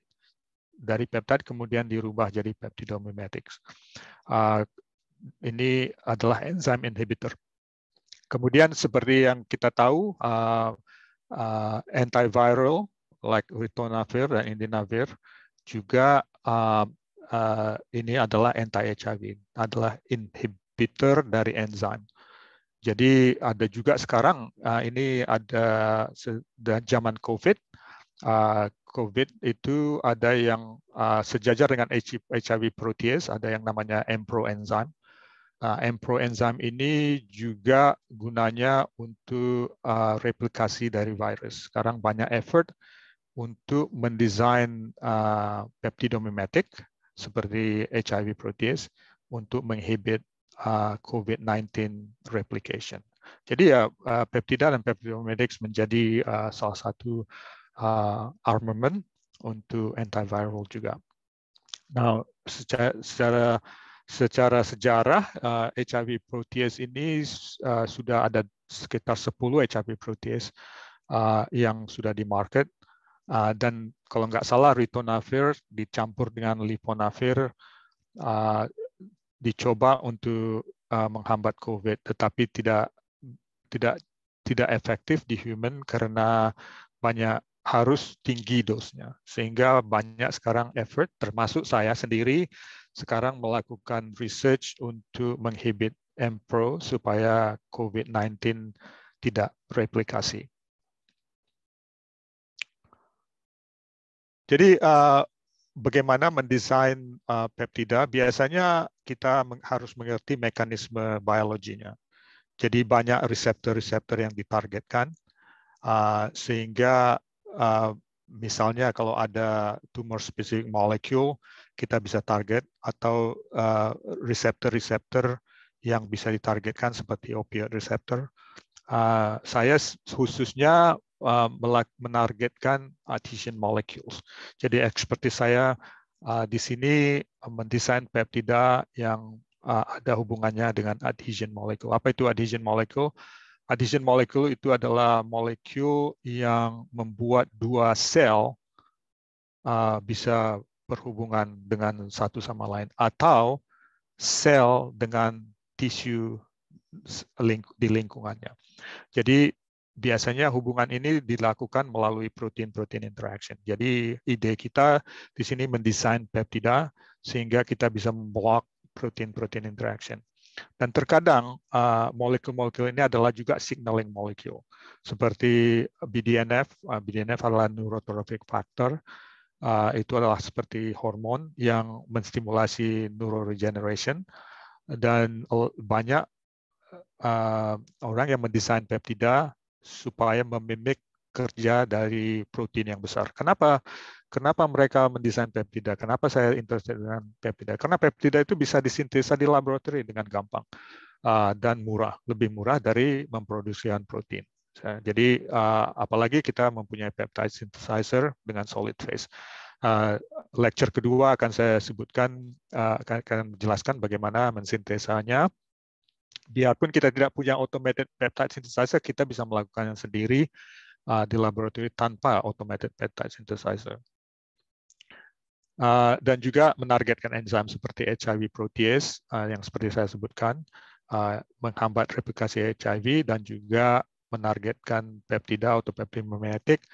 dari peptide kemudian dirubah jadi peptidomimetics. Uh, ah, ini adalah enzim inhibitor. Kemudian seperti yang kita tahu, uh, uh, antiviral like ritonavir dan indinavir juga uh, uh, ini adalah anti-HIV, adalah inhibitor dari enzim. Jadi ada juga sekarang uh, ini ada sudah zaman COVID Ah, COVID itu ada yang uh, sejajar dengan HIV protease, ada yang namanya Mpro enzyme. Uh, ah, Mpro enzyme ini juga gunanya untuk uh, replikasi dari virus. Sekarang banyak effort untuk mendesain uh, peptidomimetik seperti HIV protease untuk menghibit uh, COVID-19 replication. Jadi ya uh, peptida dan peptidomimetik menjadi uh, salah satu uh, armament untuk antiviral juga. Nah, secara secara, secara sejarah uh, HIV protease ini uh, sudah ada sekitar 10 HIV protease uh, yang sudah di market uh, dan kalau nggak salah ritonavir dicampur dengan liponavir uh, dicoba untuk uh, menghambat COVID, tetapi tidak tidak tidak efektif di human karena banyak harus tinggi dosnya. Sehingga banyak sekarang effort, termasuk saya sendiri, sekarang melakukan research untuk menghibit MPRO supaya COVID-19 tidak replikasi. Jadi uh, bagaimana mendesain uh, peptida? Biasanya kita harus mengerti mekanisme biologinya. Jadi banyak reseptor-reseptor yang ditargetkan uh, sehingga Eh, misalnya kalau ada tumor specific molecule kita bisa target atau eh, reseptor-reseptor uh, yang bisa ditargetkan seperti opioid receptor. Uh, eh, saya khususnya uh, menargetkan adhesion molecules. Jadi ekspertis saya uh, di sini mendesain peptida yang uh, ada hubungannya dengan adhesion molecule. Apa itu adhesion molecule? adhesion molecule itu adalah molekul yang membuat dua sel uh, bisa berhubungan dengan satu sama lain atau sel dengan tisu di lingkungannya. Jadi biasanya hubungan ini dilakukan melalui protein-protein interaction. Jadi ide kita di sini mendesain peptida sehingga kita bisa memblok protein-protein interaction. Dan terkadang eh, molekul-molekul ini adalah juga signaling molecule, seperti BDNF. Eh, BDNF adalah neurotrophic factor. Eh, itu adalah seperti hormon yang menstimulasi neuroregeneration. Dan banyak orang yang mendesain peptida supaya memimik kerja dari protein yang besar. Kenapa? Kenapa mereka mendesain peptida? Kenapa saya interested dengan peptida? Karena peptida itu bisa disintesa di laboratorium dengan gampang ah, dan murah, lebih murah dari memproduksi protein. Jadi ah, apalagi kita mempunyai peptide synthesizer dengan solid phase. Ah, lecture kedua akan saya sebutkan, akan, akan menjelaskan bagaimana mensintesanya. Biarpun kita tidak punya automated peptide synthesizer, kita bisa melakukannya sendiri uh, di laboratory tanpa automated peptide synthesizer. Uh, dan juga menargetkan enzim seperti HIV protease uh, yang seperti saya sebutkan, uh, menghambat replikasi HIV dan juga menargetkan peptida atau peptin memetik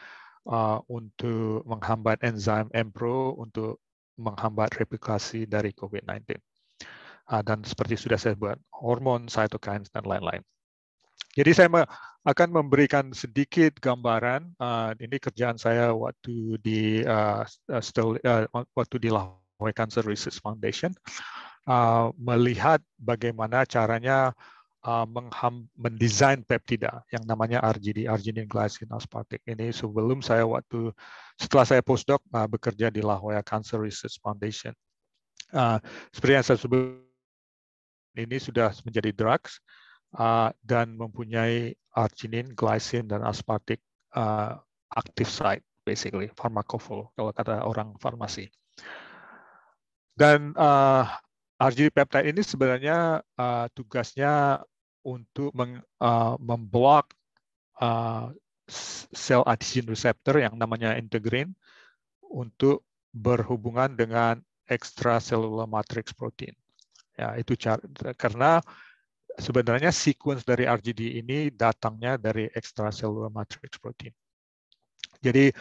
uh, untuk menghambat enzim MPRO untuk menghambat replikasi dari COVID-19. Uh, dan seperti sudah saya buat, hormon, cytokines, dan lain-lain. Jadi saya akan memberikan sedikit gambaran. Uh, ini kerjaan saya waktu di uh, uh still, uh, waktu di Lahore Cancer Research Foundation uh, melihat bagaimana caranya uh, mendesain peptida yang namanya RGD, arginine glycine aspartic. Ini sebelum saya waktu setelah saya postdoc uh, bekerja di Lahore Cancer Research Foundation. Uh, seperti yang saya sebut ini sudah menjadi drugs uh, dan mempunyai arginine, glycine, dan aspartic uh, active site, basically pharmacophore kalau kata orang farmasi. Dan uh, arginine peptide ini sebenarnya uh, tugasnya untuk meng, uh, memblok uh, sel adhesion receptor yang namanya integrin untuk berhubungan dengan extracellular matrix protein. Ya, itu cara, karena sebenarnya sequence dari RGD ini datangnya dari extracellular matrix protein. Jadi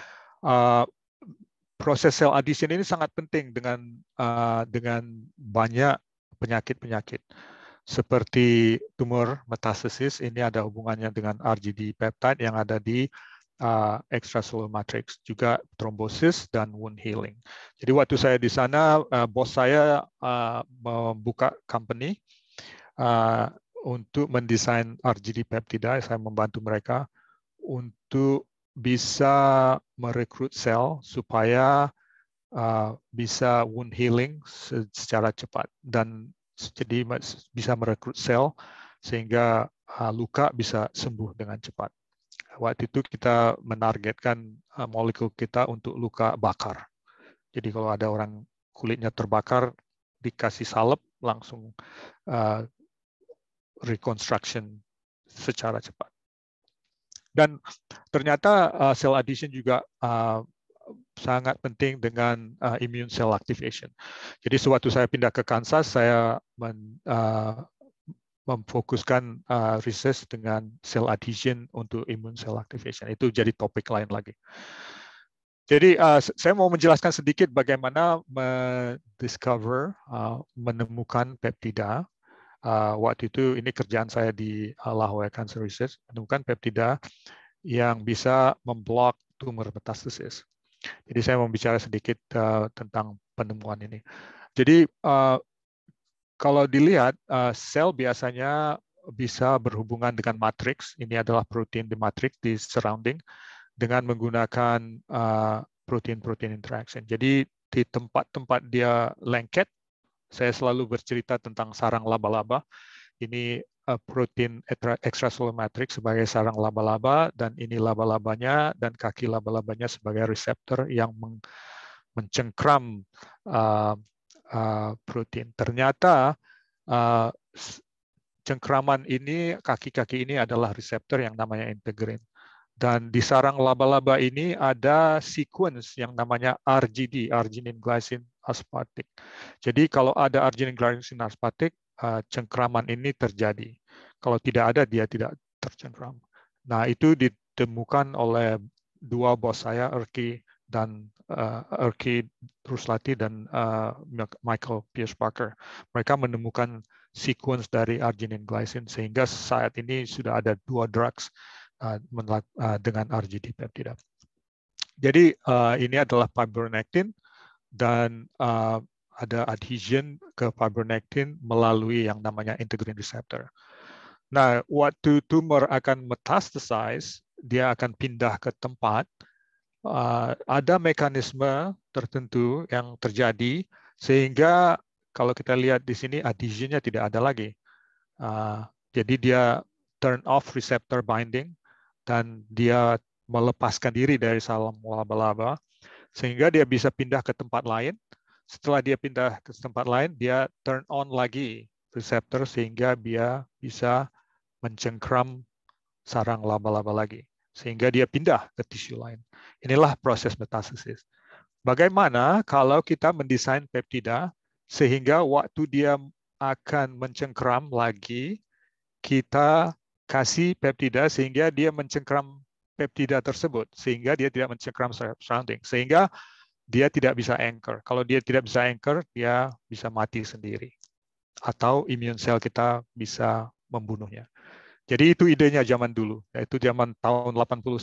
uh, proses sel addition ini sangat penting dengan uh, dengan banyak penyakit-penyakit seperti tumor metastasis ini ada hubungannya dengan RGD peptide yang ada di uh, extracellular matrix juga trombosis dan wound healing. Jadi waktu saya di sana uh, bos saya uh, membuka company uh, untuk mendesain RGD peptida, saya membantu mereka untuk bisa merekrut sel supaya uh, bisa wound healing secara cepat dan jadi bisa merekrut sel sehingga uh, luka bisa sembuh dengan cepat. Waktu itu kita menargetkan uh, molekul kita untuk luka bakar. Jadi kalau ada orang kulitnya terbakar dikasih salep langsung uh, reconstruction secara cepat. Dan ternyata uh, cell addition juga uh, sangat penting dengan uh, immune cell activation. Jadi sewaktu saya pindah ke Kansas, saya men, uh, memfokuskan uh, research dengan cell addition untuk immune cell activation. Itu jadi topik lain lagi. Jadi uh, saya mau menjelaskan sedikit bagaimana mendiscover, uh, menemukan peptida uh, waktu itu ini kerjaan saya di eh, Lahore Cancer Research menemukan peptida yang bisa memblok tumor metastasis. Jadi saya mau bicara sedikit uh, tentang penemuan ini. Jadi uh, kalau dilihat uh, sel biasanya bisa berhubungan dengan matriks. Ini adalah protein di matriks di surrounding dengan menggunakan uh, protein -protein interaction. Jadi di tempat-tempat dia lengket saya selalu bercerita tentang sarang laba-laba. Ini eh, protein extracellular matrix sebagai sarang laba-laba dan ini laba-labanya dan kaki laba-labanya sebagai reseptor yang mencengkram eh, eh, protein. Ternyata cengkraman ini kaki-kaki ini adalah reseptor yang namanya integrin. Dan di sarang laba-laba ini ada sequence yang namanya RGD, arginine glycine aspatik. Jadi kalau ada arginine glycine aspatik, eh, cengkraman ini terjadi. Kalau tidak ada, dia tidak tercengkram. Nah, itu ditemukan oleh dua bos saya, Erki dan uh, eh, Erki Ruslati dan uh, Michael Pierce Parker. Mereka menemukan sequence dari arginine glycine sehingga saat ini sudah ada dua drugs uh, dengan RGD peptida. Jadi uh, ini adalah fibronectin dan uh, ada adhesion ke fibronectin melalui yang namanya integrin receptor. Nah, waktu tumor akan metastasize, dia akan pindah ke tempat. Uh, ada mekanisme tertentu yang terjadi sehingga kalau kita lihat di sini adhesionnya tidak ada lagi. Uh, jadi dia turn off receptor binding dan dia melepaskan diri dari salam laba-laba sehingga dia bisa pindah ke tempat lain. Setelah dia pindah ke tempat lain, dia turn on lagi reseptor sehingga dia bisa mencengkram sarang laba-laba lagi. Sehingga dia pindah ke tisu lain. Inilah proses metastasis. Bagaimana kalau kita mendesain peptida sehingga waktu dia akan mencengkram lagi, kita kasih peptida sehingga dia mencengkram peptida tersebut sehingga dia tidak mencengkram surrounding sehingga dia tidak bisa anchor. Kalau dia tidak bisa anchor, dia bisa mati sendiri atau imun sel kita bisa membunuhnya. Jadi itu idenya zaman dulu, yaitu zaman tahun 89. Uh,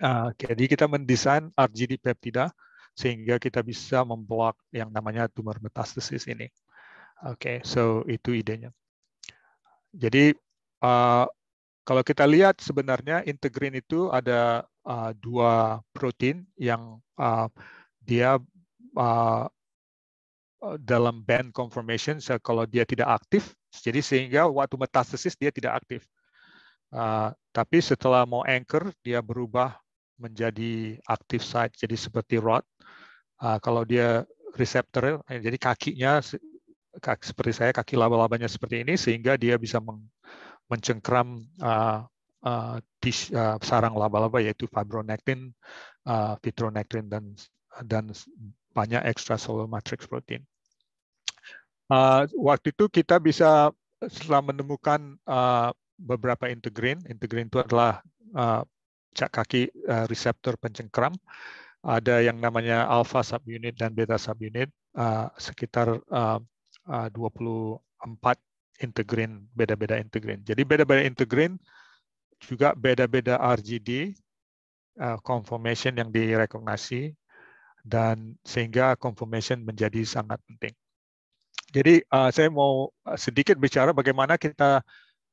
ah, jadi kita mendesain RGD peptida sehingga kita bisa memblok yang namanya tumor metastasis ini. Oke, okay, so itu idenya. Jadi uh, kalau kita lihat sebenarnya integrin itu ada uh, dua protein yang uh, dia uh, dalam band conformation so kalau dia tidak aktif, jadi sehingga waktu metastasis dia tidak aktif. Uh, tapi setelah mau anchor dia berubah menjadi active site, jadi seperti rod. Uh, kalau dia reseptor, eh, jadi kakinya seperti saya kaki laba-labanya seperti ini sehingga dia bisa meng, mencengkram uh, uh, uh, sarang laba-laba yaitu fibronectin, uh, vitronectin dan dan banyak extracellular matrix protein. Uh, waktu itu kita bisa setelah menemukan uh, beberapa integrin, integrin itu adalah uh, cak kaki uh, reseptor pencengkram, ada yang namanya alpha subunit dan beta subunit uh, sekitar uh, uh, 24 integrin, beda-beda integrin. Jadi beda-beda integrin juga beda-beda RGD uh, conformation yang direkognisi dan sehingga conformation menjadi sangat penting. Jadi uh, saya mau sedikit bicara bagaimana kita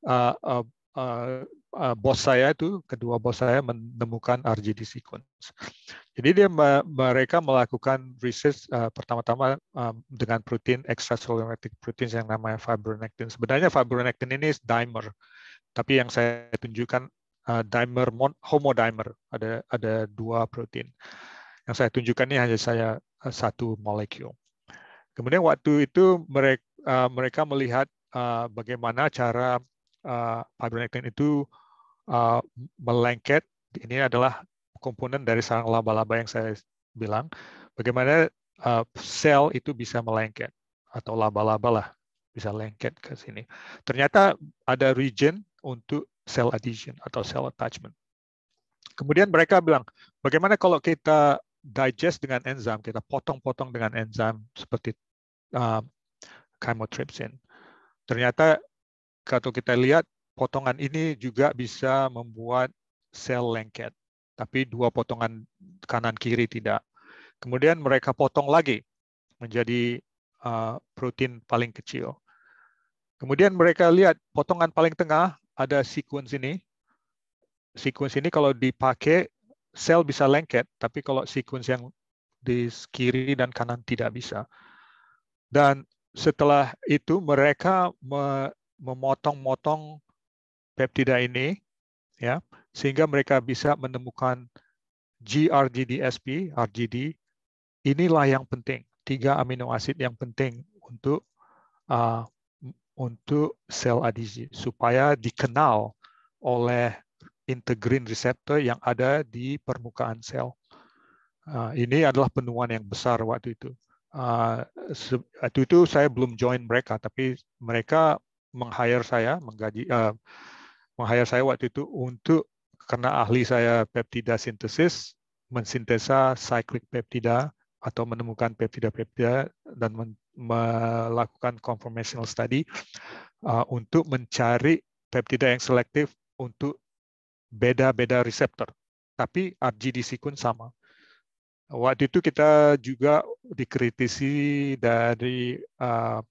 uh, uh, uh, Eh, bos saya itu kedua bos saya menemukan RGD sequence. Jadi dia mereka melakukan research uh, pertama-tama um, dengan protein extracellular matrix protein yang namanya fibronectin. Sebenarnya fibronectin ini is dimer, tapi yang saya tunjukkan uh, dimer homodimer ada ada dua protein. Yang saya tunjukkan ini hanya saya uh, satu molekul. Kemudian waktu itu mereka uh, mereka melihat uh, bagaimana cara uh, fibronectin itu Uh, melengket ini adalah komponen dari sarang laba-laba yang saya bilang bagaimana uh, sel itu bisa melengket atau laba-laba lah bisa lengket ke sini. Ternyata ada region untuk cell adhesion atau cell attachment. Kemudian mereka bilang, bagaimana kalau kita digest dengan enzim, kita potong-potong dengan enzim seperti uh, chymotrypsin. Ternyata kalau kita lihat potongan ini juga bisa membuat sel lengket, tapi dua potongan kanan kiri tidak. Kemudian mereka potong lagi menjadi eh, protein paling kecil. Kemudian mereka lihat potongan paling tengah ada sequence ini. Sequence ini kalau dipakai sel bisa lengket, tapi kalau sequence yang di kiri dan kanan tidak bisa. Dan setelah itu mereka memotong-motong peptida ini ya sehingga mereka bisa menemukan GRGDSP, RGD. Inilah yang penting, tiga amino asid yang penting untuk uh, untuk sel adisi supaya dikenal oleh integrin reseptor yang ada di permukaan sel. Uh, ini adalah penemuan yang besar waktu itu. Uh, waktu itu saya belum join mereka, tapi mereka meng saya, menggaji, uh, menghayar saya waktu itu untuk karena ahli saya peptida sintesis, mensintesa cyclic peptida atau menemukan peptida-peptida dan men melakukan conformational study uh, untuk mencari peptida yang selektif untuk beda-beda reseptor. Tapi RGD sequence sama. Waktu itu kita juga dikritisi dari uh,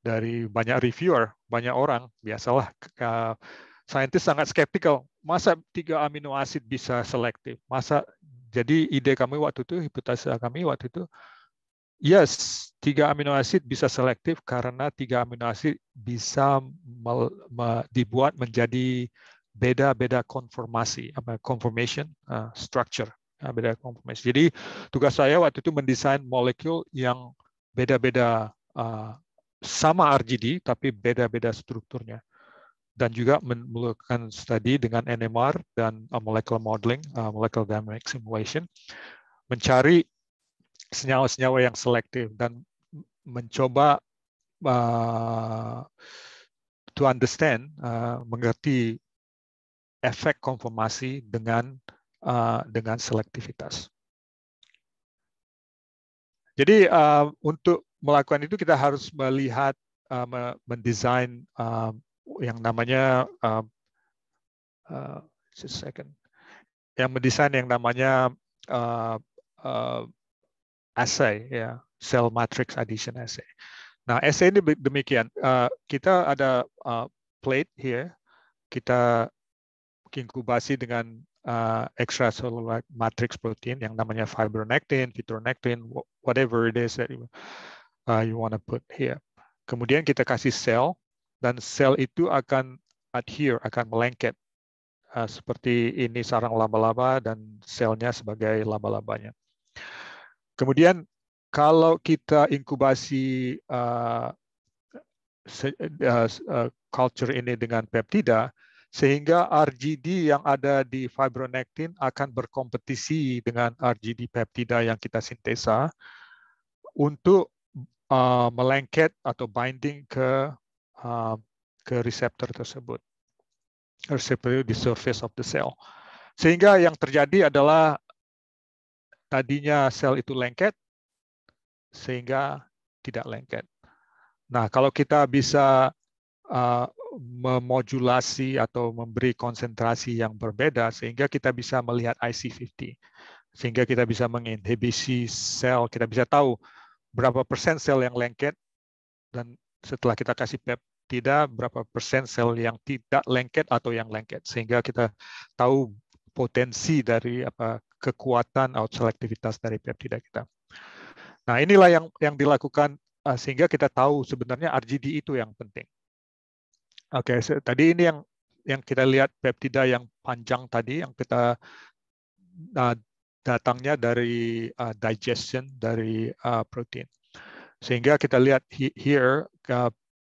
dari banyak reviewer, banyak orang, biasalah uh, saintis sangat skeptikal. Masa tiga amino asid bisa selektif? Masa jadi ide kami waktu itu, hipotesa kami waktu itu, yes, tiga amino asid bisa selektif karena tiga amino asid bisa mel, me, dibuat menjadi beda-beda konformasi, apa conformation uh, structure, uh, beda konformasi. Jadi tugas saya waktu itu mendesain molekul yang beda-beda uh, sama RGD tapi beda-beda strukturnya dan juga melakukan studi dengan NMR dan uh, molecular modeling, uh, molecular dynamic simulation, mencari senyawa-senyawa yang selektif dan mencoba uh, to understand, uh, mengerti efek konformasi dengan uh, dengan selektivitas. Jadi uh, untuk melakukan itu kita harus melihat uh, mendesain uh, yang namanya uh, uh, second yang mendesain yang namanya uh, uh, assay ya cell matrix addition assay. Nah assay ini demikian uh, kita ada uh, plate here kita inkubasi dengan uh, extracellular matrix protein yang namanya fibronectin, vitronectin, whatever it is that you, uh, you want to put here. Kemudian kita kasih sel dan sel itu akan adhere, akan melengket uh, seperti ini sarang laba-laba dan selnya sebagai laba-labanya. Kemudian kalau kita inkubasi uh, culture ini dengan peptida, sehingga RGD yang ada di fibronectin akan berkompetisi dengan RGD peptida yang kita sintesa untuk uh, melengket atau binding ke Um, ke reseptor tersebut, reseptor di surface of the cell. Sehingga yang terjadi adalah tadinya sel itu lengket, sehingga tidak lengket. Nah, kalau kita bisa uh, memodulasi atau memberi konsentrasi yang berbeda, sehingga kita bisa melihat IC50, sehingga kita bisa menginhibisi sel, kita bisa tahu berapa persen sel yang lengket dan setelah kita kasih peptida berapa persen sel yang tidak lengket atau yang lengket sehingga kita tahu potensi dari apa kekuatan atau selektivitas dari peptida kita. Nah, inilah yang yang dilakukan eh, sehingga kita tahu sebenarnya RGD itu yang penting. Oke, okay, so, tadi ini yang yang kita lihat peptida yang panjang tadi yang kita uh, datangnya dari uh, digestion dari uh, protein. Sehingga kita lihat here ke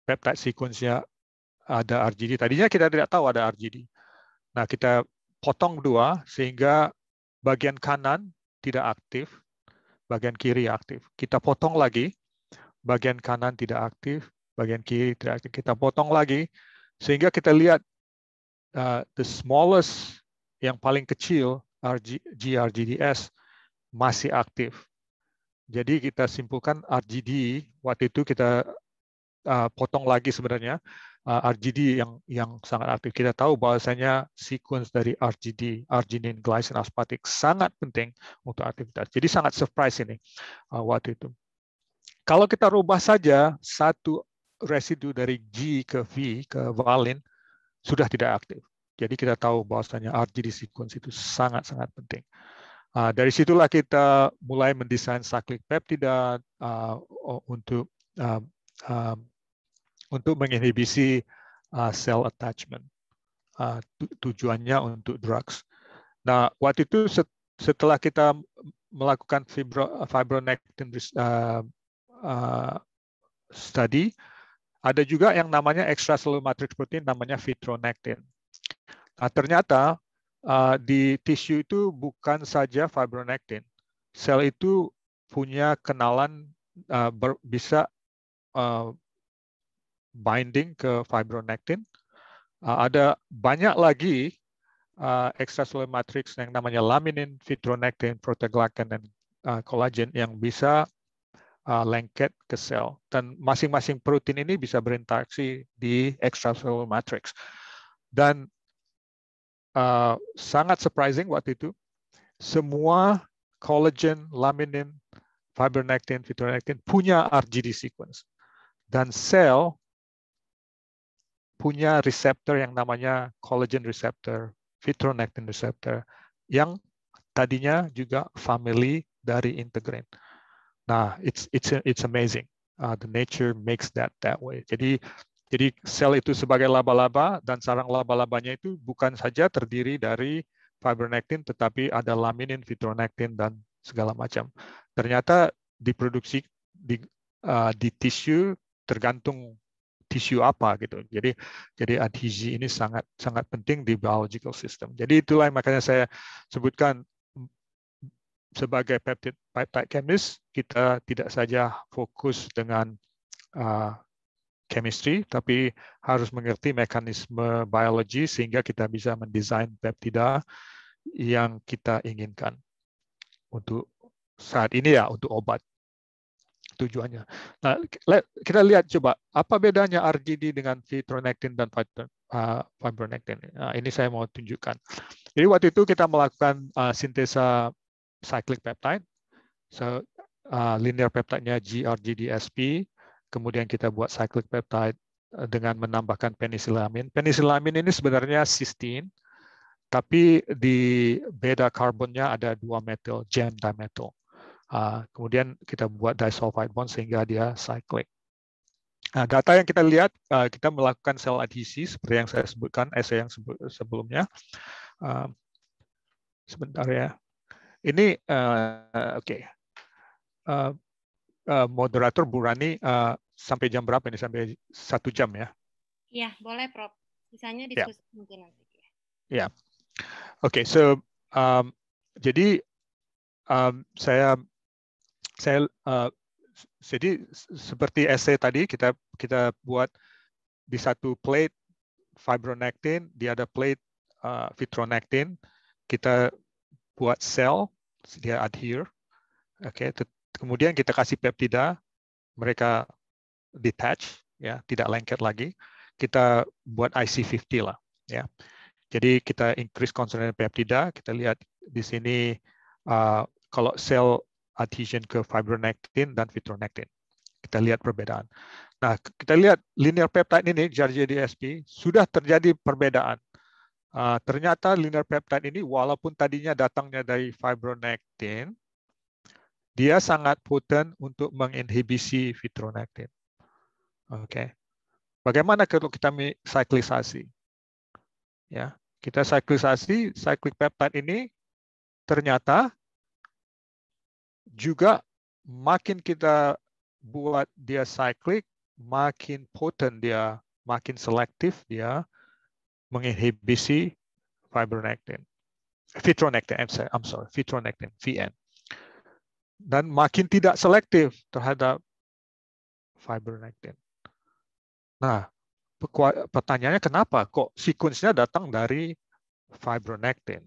peptide sequence-nya ada RGD. Tadinya kita tidak tahu ada RGD. Nah, kita potong dua sehingga bagian kanan tidak aktif, bagian kiri aktif. Kita potong lagi, bagian kanan tidak aktif, bagian kiri tidak aktif. Kita potong lagi sehingga kita lihat uh, the smallest yang paling kecil RG, GRGDS masih aktif. Jadi kita simpulkan RGD waktu itu kita uh, potong lagi sebenarnya uh, ah, RGD yang yang sangat aktif. Kita tahu bahwasanya sequence dari RGD, arginine, glycine, aspartic sangat penting untuk aktivitas. Jadi sangat surprise ini uh, waktu itu. Kalau kita rubah saja satu residu dari G ke V ke valin sudah tidak aktif. Jadi kita tahu bahwasanya RGD sequence itu sangat-sangat penting. Ah, dari situlah kita mulai mendesain cyclic peptida uh, ah, untuk uh, uh, untuk menginhibisi uh, cell attachment. Uh, tujuannya untuk drugs. Nah, waktu itu setelah kita melakukan fibro, fibronectin uh, uh, study, ada juga yang namanya extracellular matrix protein namanya fitronectin. Nah, ternyata uh, di tisu itu bukan saja fibronectin. Sel itu punya kenalan uh, ber, bisa uh, binding ke fibronectin. Uh, ada banyak lagi uh, extracellular matrix yang namanya laminin, fibronectin, proteoglycan, dan uh, yang bisa uh, lengket ke sel. Dan masing-masing protein ini bisa berinteraksi di extracellular matrix. Dan Eh, sangat surprising waktu itu. Semua collagen, laminin, fibronectin, fibronectin punya RGD sequence. Dan sel punya reseptor yang namanya collagen receptor, fibronectin receptor, yang tadinya juga family dari integrin. Nah, it's it's it's amazing. Uh, the nature makes that that way. Jadi jadi sel itu sebagai laba-laba dan sarang laba-labanya itu bukan saja terdiri dari fibronectin tetapi ada laminin, fitronectin dan segala macam. Ternyata diproduksi di uh, di tisu tergantung tisu apa gitu. Jadi jadi adhesi ini sangat sangat penting di biological system. Jadi itulah yang makanya saya sebutkan sebagai peptide peptide chemist kita tidak saja fokus dengan uh, chemistry, tapi harus mengerti mekanisme biologi sehingga kita bisa mendesain peptida yang kita inginkan untuk saat ini ya untuk obat tujuannya. Nah, kita lihat coba apa bedanya RGD dengan fibronectin dan ah, fibronectin. Nah, ini saya mau tunjukkan. Jadi waktu itu kita melakukan ah, sintesa cyclic peptide, so ah, linear peptide-nya GRGDSP, kemudian kita buat cyclic peptide eh, dengan menambahkan penicillamin. Penicillamin ini sebenarnya cysteine, tapi di beda karbonnya ada dua metal, gen dan ah, kemudian kita buat disulfide bond sehingga dia cyclic. Nah, data yang kita lihat, ah, kita melakukan sel adhesi seperti yang saya sebutkan, essay yang sebelumnya. Ah, sebentar ya. Ini, oke. Okay. Eh, moderator Bu Rani uh, sampai jam berapa ini? Sampai satu jam ya? Iya, boleh Prof. Misalnya ya. diskusi mungkin nanti. Ya, oke. so um, jadi um, saya saya uh, jadi seperti essay tadi kita kita buat di satu plate fibronectin, di ada plate uh, vitronectin, kita buat sel dia adhere, oke, okay, Kemudian kita kasih peptida, mereka detach, ya, tidak lengket lagi. Kita buat IC50 lah, ya. Jadi kita increase concentration peptida, kita lihat di sini uh, kalau sel adhesion ke fibronectin dan vitronectin. Kita lihat perbedaan. Nah, kita lihat linear peptide ini DSP sudah terjadi perbedaan. Uh, ternyata linear peptide ini walaupun tadinya datangnya dari fibronectin, dia sangat potent untuk menginhibisi fitronektin. Oke. Okay. Bagaimana kalau kita siklisasi? Ya, kita siklisasi cyclic peptide ini ternyata juga makin kita buat dia cyclic, makin potent dia, makin selektif dia menginhibisi fibronectin. Fitronectin, I'm sorry, I'm sorry, fitronectin, VN dan makin tidak selektif terhadap fibronectin. Nah, pertanyaannya kenapa kok sequence datang dari fibronectin?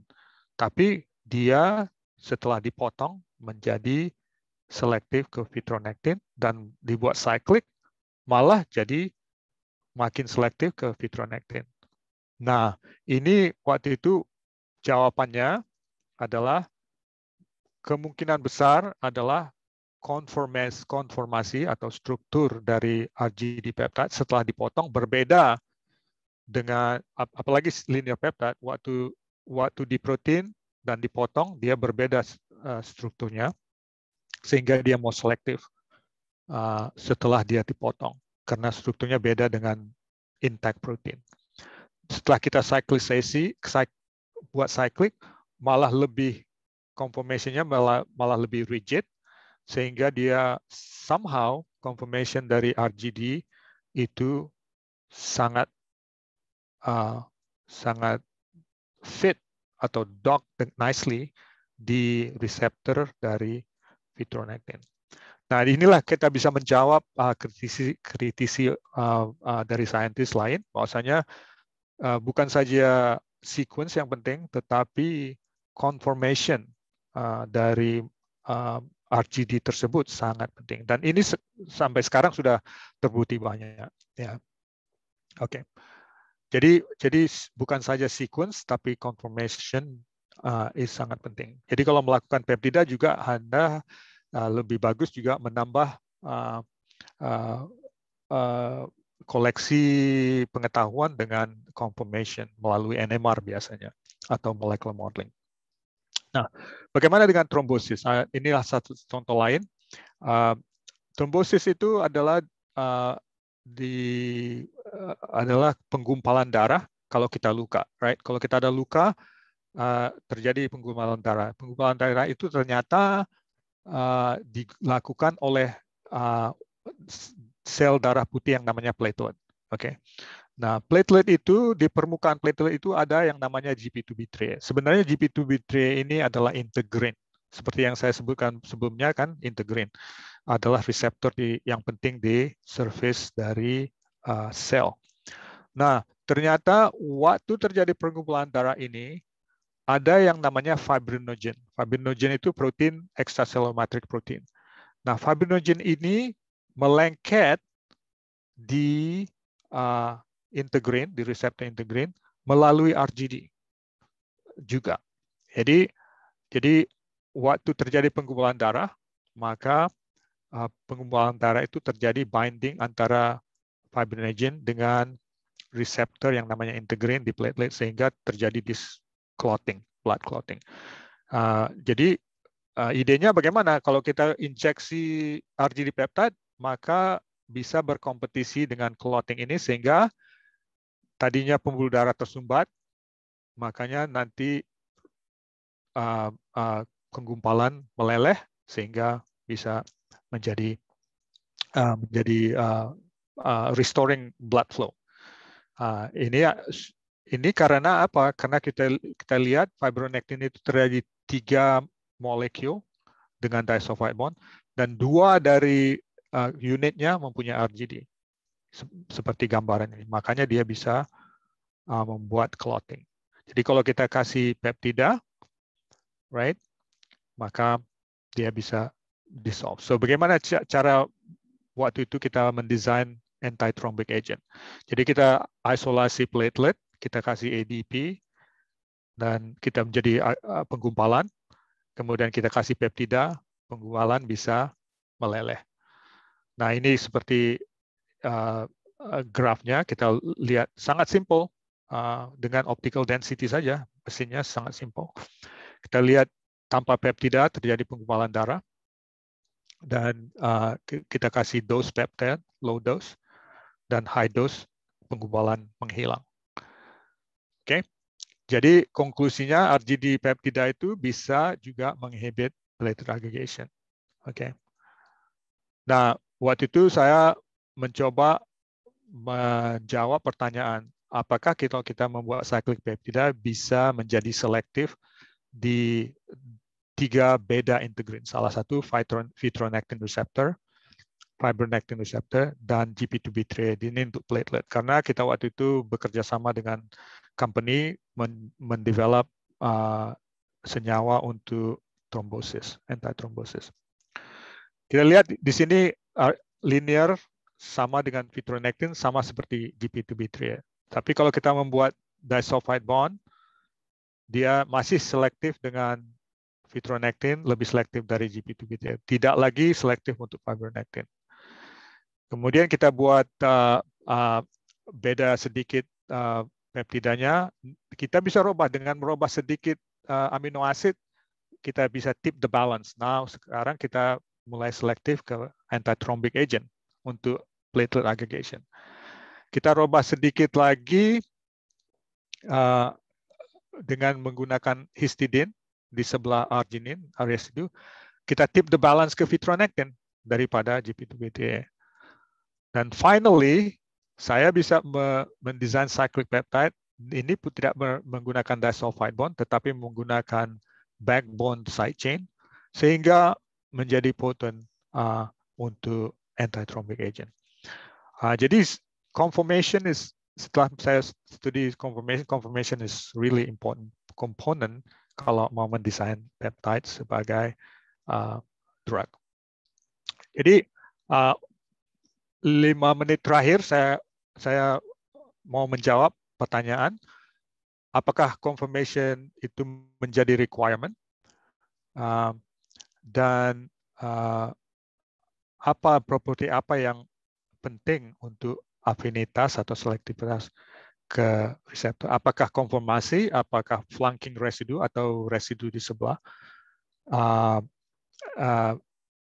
Tapi dia setelah dipotong menjadi selektif ke fitronectin dan dibuat cyclic malah jadi makin selektif ke fitronectin. Nah, ini waktu itu jawabannya adalah kemungkinan besar adalah konformasi, konformasi atau struktur dari RGD peptide setelah dipotong berbeda dengan apalagi linear peptide waktu waktu di protein dan dipotong dia berbeda eh, strukturnya sehingga dia mau selektif eh, setelah dia dipotong karena strukturnya beda dengan intact protein. Setelah kita cyclisasi, buat cyclic malah lebih conformation-nya malah, malah lebih rigid, sehingga dia somehow conformation dari RGD itu sangat uh, sangat fit atau dock nicely di reseptor dari fitronectin. Nah, inilah kita bisa menjawab uh, kritisi kritisi uh, uh, dari saintis lain bahwasanya uh, bukan saja sequence yang penting tetapi conformation Eh, dari uh, eh, RGD tersebut sangat penting dan ini se sampai sekarang sudah terbukti banyak ya. Oke. Okay. Jadi jadi bukan saja sequence tapi confirmation uh, is sangat penting. Jadi kalau melakukan peptida juga Anda uh, lebih bagus juga menambah uh, uh, uh, koleksi pengetahuan dengan confirmation melalui NMR biasanya atau molecular modeling. Nah, bagaimana dengan trombosis? Ah, inilah satu contoh lain. Uh, trombosis itu adalah uh, di uh, adalah penggumpalan darah kalau kita luka, right? Kalau kita ada luka uh, terjadi penggumpalan darah. Penggumpalan darah itu ternyata uh, dilakukan oleh uh, sel darah putih yang namanya platelet. Oke, okay. Nah, platelet itu di permukaan platelet itu ada yang namanya GP2B3. Sebenarnya GP2B3 ini adalah integrin. Seperti yang saya sebutkan sebelumnya kan, integrin adalah reseptor di, yang penting di surface dari uh, sel. Nah, ternyata waktu terjadi pengumpulan darah ini ada yang namanya fibrinogen. Fibrinogen itu protein extracellular matrix protein. Nah, fibrinogen ini melengket di uh, integrin, di reseptor integrin melalui RGD juga. Jadi jadi waktu terjadi penggumpalan darah, maka uh, penggumpalan darah itu terjadi binding antara fibrinogen dengan reseptor yang namanya integrin di platelet sehingga terjadi this clotting, blood clotting. Uh, jadi uh, idenya bagaimana kalau kita injeksi RGD peptide maka bisa berkompetisi dengan clotting ini sehingga tadinya pembuluh darah tersumbat, makanya nanti uh, ah, uh, ah, penggumpalan meleleh sehingga bisa menjadi uh, menjadi uh, uh, restoring blood flow. Uh, ini ya, ini karena apa? Karena kita kita lihat fibronectin itu terjadi tiga molekul dengan disulfide bond dan dua dari uh, unitnya mempunyai RGD seperti gambaran ini. Makanya dia bisa uh, membuat clotting. Jadi kalau kita kasih peptida, right, maka dia bisa dissolve. So bagaimana cara waktu itu kita mendesain antithrombic agent? Jadi kita isolasi platelet, kita kasih ADP, dan kita menjadi uh, uh, penggumpalan. Kemudian kita kasih peptida, penggumpalan bisa meleleh. Nah ini seperti uh, grafnya kita lihat sangat simpel uh, eh, dengan optical density saja mesinnya sangat simpel Kita lihat tanpa peptida terjadi penggumpalan darah dan uh, kita kasih dose peptide low dose dan high dose penggumpalan menghilang. Oke. Okay? Jadi konklusinya RGD peptida itu bisa juga menghibit platelet aggregation. Oke. Okay. Nah, waktu itu saya mencoba menjawab pertanyaan apakah kita kita membuat cyclic peptida bisa menjadi selektif di tiga beda integrin. Salah satu fibronectin receptor, fibronectin receptor, dan GP2B3 ini untuk platelet. Karena kita waktu itu bekerja sama dengan company mendevelop uh, senyawa untuk trombosis, anti trombosis. Kita lihat di sini uh, linear sama dengan fitronectin, sama seperti GP2B3. Ya. Tapi kalau kita membuat disulfide bond, dia masih selektif dengan fitronectin, lebih selektif dari GP2B3. Ya. Tidak lagi selektif untuk fibronectin. Kemudian kita buat uh, uh, beda sedikit uh, peptidanya, kita bisa rubah dengan merubah sedikit uh, amino acid, kita bisa tip the balance. Nah, sekarang kita mulai selektif ke antithrombic agent untuk platelet aggregation. Kita rubah sedikit lagi uh, dengan menggunakan histidine di sebelah arginine residue. Kita tip the balance ke vitronectin daripada gp 2 e. Dan finally, saya bisa mendesain cyclic peptide ini tidak menggunakan disulfide bond, tetapi menggunakan backbone side chain, sehingga menjadi potent uh, untuk antithrombic agent. Uh, jadi confirmation is setelah saya studi confirmation, confirmation is really important component kalau mau mendesain peptide sebagai uh, drug. Jadi uh, lima menit terakhir saya saya mau menjawab pertanyaan apakah confirmation itu menjadi requirement uh, dan uh, apa properti apa yang penting untuk afinitas atau selektivitas ke reseptor. Apakah konformasi, apakah flanking residu atau residu di sebelah, uh, uh,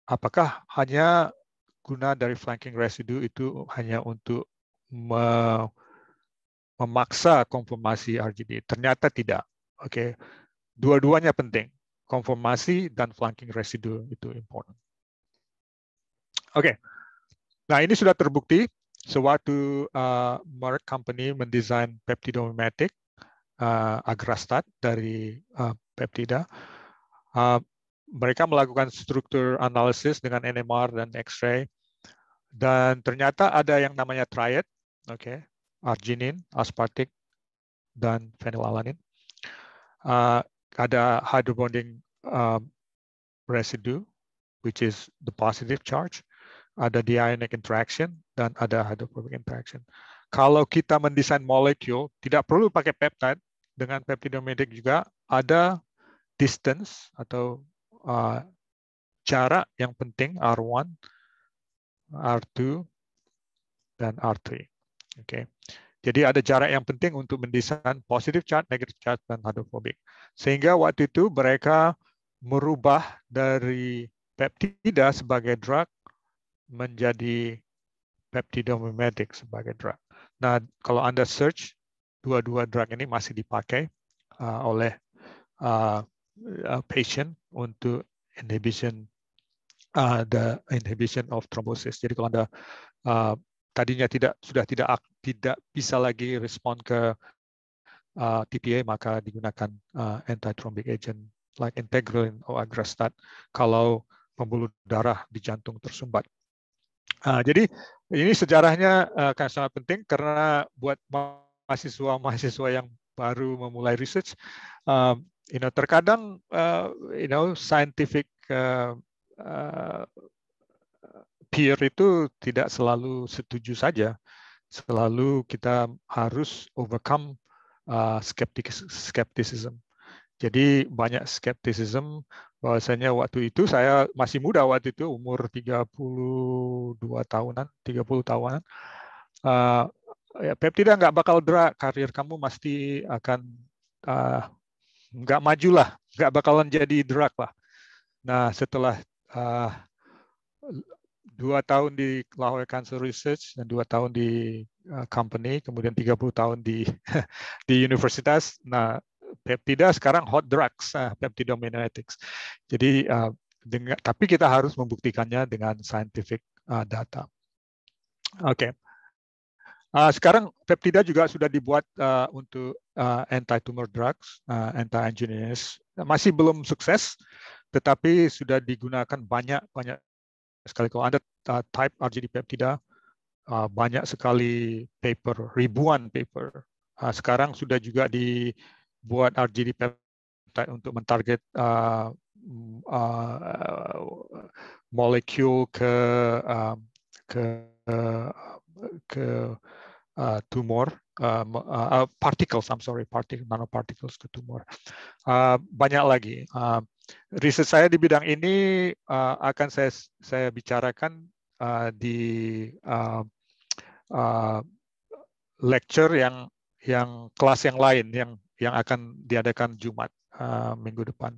apakah hanya guna dari flanking residu itu hanya untuk me memaksa konformasi RGD? Ternyata tidak. Oke, okay. dua-duanya penting, konformasi dan flanking residu itu important. Oke. Okay. Nah, ini sudah terbukti sewaktu uh, Merck Company mendesain peptidomimetik uh, agrastat dari uh, peptida. Uh, mereka melakukan struktur analisis dengan NMR dan X-ray dan ternyata ada yang namanya triad, oke, okay, arginin, aspartik, dan phenylalanin. Uh, ada hydrobonding uh, residue, which is the positive charge ada di interaction dan ada hydrophobic interaction. Kalau kita mendesain molekul, tidak perlu pakai peptide, dengan peptidomedik juga ada distance atau uh, jarak yang penting R1, R2, dan R3. Oke. Okay. Jadi ada jarak yang penting untuk mendesain positive charge, negative charge, dan hydrophobic. Sehingga waktu itu mereka merubah dari peptida sebagai drug menjadi peptidomimetik sebagai drug. Nah, kalau Anda search, dua-dua drug ini masih dipakai uh, oleh uh, uh, patient untuk inhibition uh, the inhibition of thrombosis. Jadi kalau Anda uh, tadinya tidak sudah tidak tidak bisa lagi respon ke uh, TPA maka digunakan uh, antithrombic agent like integrin atau agrastat kalau pembuluh darah di jantung tersumbat. Nah, jadi ini sejarahnya ah, akan sangat penting karena buat mahasiswa-mahasiswa yang baru memulai research, ah, you know, terkadang ah, you know scientific peer itu tidak selalu setuju saja, selalu kita harus overcome skeptis skepticism. Jadi banyak skeptisisme bahwasanya waktu itu saya masih muda waktu itu umur 32 tahunan, 30 tahunan. Uh, ya, peptida nggak bakal drag, karir kamu pasti akan uh, maju lah, nggak bakalan jadi drag lah. Nah setelah uh, dua tahun di Lahore Cancer Research dan dua tahun di uh, company, kemudian 30 tahun di di universitas. Nah peptida sekarang hot drugs, uh, ah, peptidomimetics. Jadi uh, dengan, tapi kita harus membuktikannya dengan scientific uh, data. Oke. Okay. Uh, sekarang peptida juga sudah dibuat uh, untuk uh, anti-tumor drugs, uh, anti engineers Masih belum sukses, tetapi sudah digunakan banyak-banyak sekali. Kalau Anda uh, type RGD peptida, uh, banyak sekali paper, ribuan paper. Uh, sekarang sudah juga di buat RGD peptide untuk mentarget uh, uh, molekul ke uh, ke ke uh, tumor uh, uh, particles I'm sorry particle nanoparticles ke tumor uh, banyak lagi uh, riset saya di bidang ini uh, akan saya saya bicarakan uh, di uh, uh, lecture yang yang kelas yang lain yang yang akan diadakan Jumat uh, minggu depan.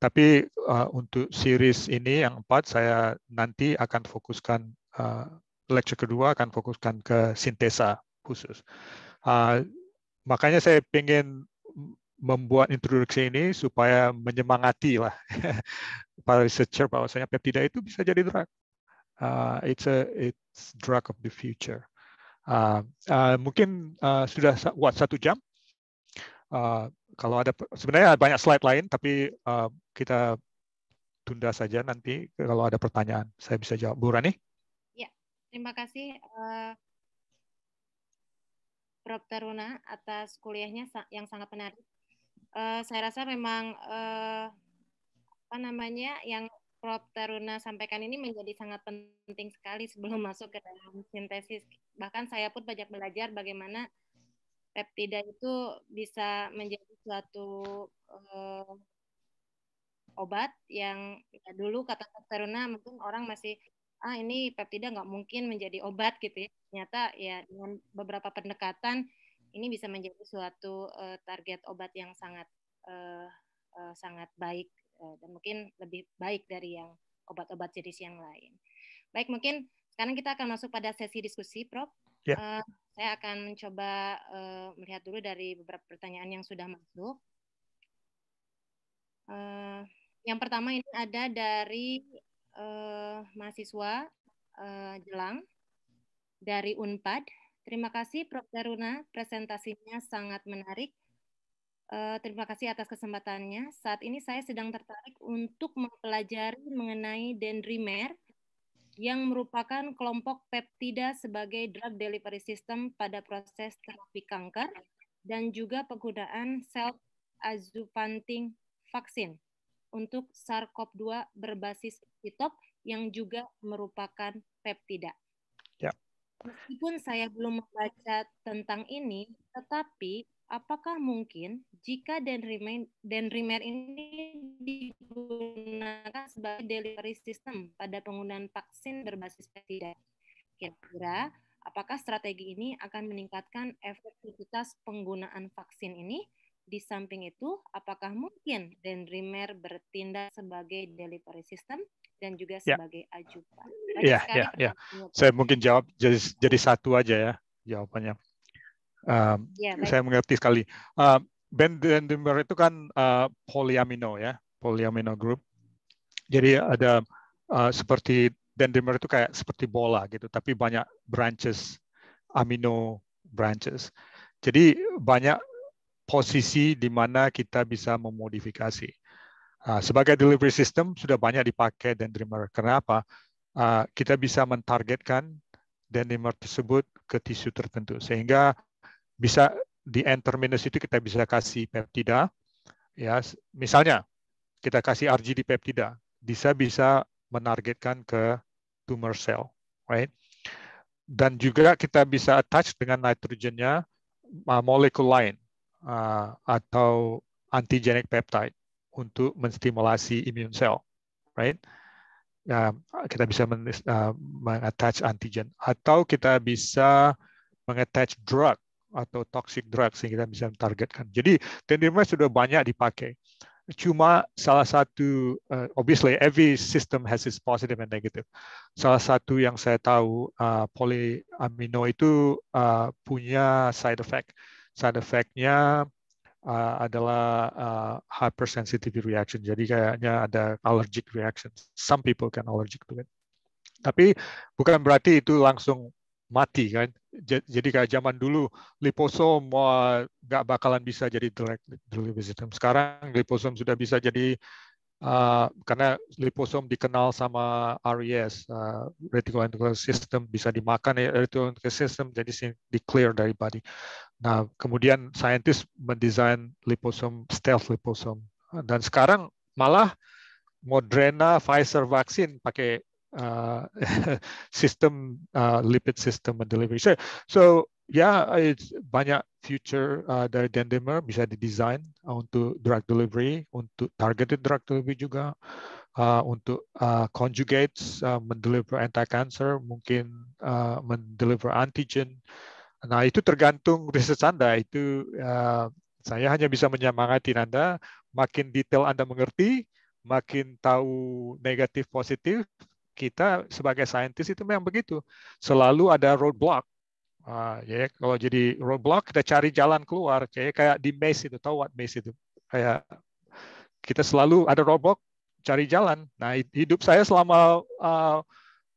Tapi uh, untuk series ini yang empat saya nanti akan fokuskan uh, lecture kedua akan fokuskan ke sintesa khusus. Uh, makanya saya ingin membuat introduksi ini supaya menyemangati lah para researcher bahwasanya peptida itu bisa jadi drug. Uh, it's a it's drug of the future. Uh, uh, mungkin uh, sudah buat satu jam Eh, kalau ada sebenarnya banyak slide lain tapi uh, kita tunda saja nanti kalau ada pertanyaan saya bisa jawab Bu Rani. Ya terima kasih uh, Prof Taruna atas kuliahnya yang sangat menarik. Uh, saya rasa memang uh, apa namanya yang Prof Taruna sampaikan ini menjadi sangat penting sekali sebelum masuk ke dalam sintesis. Bahkan saya pun banyak belajar bagaimana peptida itu bisa menjadi suatu uh, obat yang ya dulu kata Teruna mungkin orang masih ah ini peptida nggak mungkin menjadi obat gitu ya. Ternyata ya dengan beberapa pendekatan ini bisa menjadi suatu uh, target obat yang sangat uh, uh, sangat baik uh, dan mungkin lebih baik dari yang obat-obat jenis yang lain. Baik, mungkin sekarang kita akan masuk pada sesi diskusi, Prof. Yeah. Ya. Uh, saya akan mencoba uh, melihat dulu dari beberapa pertanyaan yang sudah masuk. Uh, yang pertama ini ada dari uh, mahasiswa uh, Jelang dari Unpad. Terima kasih Prof. Daruna, presentasinya sangat menarik. Uh, terima kasih atas kesempatannya. Saat ini saya sedang tertarik untuk mempelajari mengenai dendrimer yang merupakan kelompok peptida sebagai drug delivery system pada proses terapi kanker dan juga penggunaan sel azupanting vaksin untuk SARS-CoV-2 berbasis sitop yang juga merupakan peptida. Ya. Meskipun saya belum membaca tentang ini, tetapi apakah mungkin jika Denrimer, ini digunakan sebagai delivery system pada penggunaan vaksin berbasis peptida? Kira-kira apakah strategi ini akan meningkatkan efektivitas penggunaan vaksin ini? Di samping itu, apakah mungkin Denrimer bertindak sebagai delivery system dan juga yeah. sebagai ajukan? Iya, iya, iya. Saya mungkin jawab jadi, jadi satu aja ya jawabannya. Ehm, yeah, saya mengerti sekali. Uh, ben itu kan uh, polyamino ya, polyamino group. Jadi ada uh, seperti Denver itu kayak seperti bola gitu, tapi banyak branches, amino branches. Jadi banyak posisi di mana kita bisa memodifikasi. Uh, sebagai delivery system sudah banyak dipakai Dendrimer. Kenapa? Uh, kita bisa mentargetkan Dendrimer tersebut ke tisu tertentu. Sehingga bisa di end terminus itu kita bisa kasih peptida ya misalnya kita kasih RGD peptida bisa bisa menargetkan ke tumor cell right dan juga kita bisa attach dengan nitrogennya uh, molekul lain uh, atau antigenic peptide untuk menstimulasi imun cell right Ya kita bisa men, uh, mengattach antigen atau kita bisa mengattach drug atau toxic drugs yang kita bisa targetkan. Jadi tendirmere sudah banyak dipakai. Cuma salah satu, uh, obviously every system has its positive and negative. Salah satu yang saya tahu uh, polyamino itu uh, punya side effect. Side effectnya uh, adalah uh, hypersensitivity reaction. Jadi kayaknya ada allergic reaction. Some people can allergic to it. Tapi bukan berarti itu langsung mati kan. Jadi kayak zaman dulu liposom nggak uh, bakalan bisa jadi direct delivery system Sekarang liposom sudah bisa jadi uh, karena liposom dikenal sama RES, uh, ah, reticular system bisa dimakan ya eh, reticular system jadi di clear dari body. Nah kemudian scientist mendesain liposom stealth liposom dan sekarang malah Moderna, Pfizer vaksin pakai uh, system, uh, lipid system delivery. So, so yeah, it's banyak future uh, dari Dendimer bisa didesain untuk drug delivery, untuk targeted drug delivery juga, uh, untuk uh, conjugates uh, mendeliver anti-cancer, mungkin uh, mendeliver antigen. Nah itu tergantung riset Anda, itu uh, saya hanya bisa menyemangati Anda, makin detail Anda mengerti, makin tahu negatif positif, kita sebagai saintis itu memang begitu. Selalu ada roadblock. Uh, ya, kalau jadi roadblock kita cari jalan keluar. Kayak kayak di maze itu, tahu what maze itu? Kayak kita selalu ada roadblock, cari jalan. Nah, hidup saya selama uh,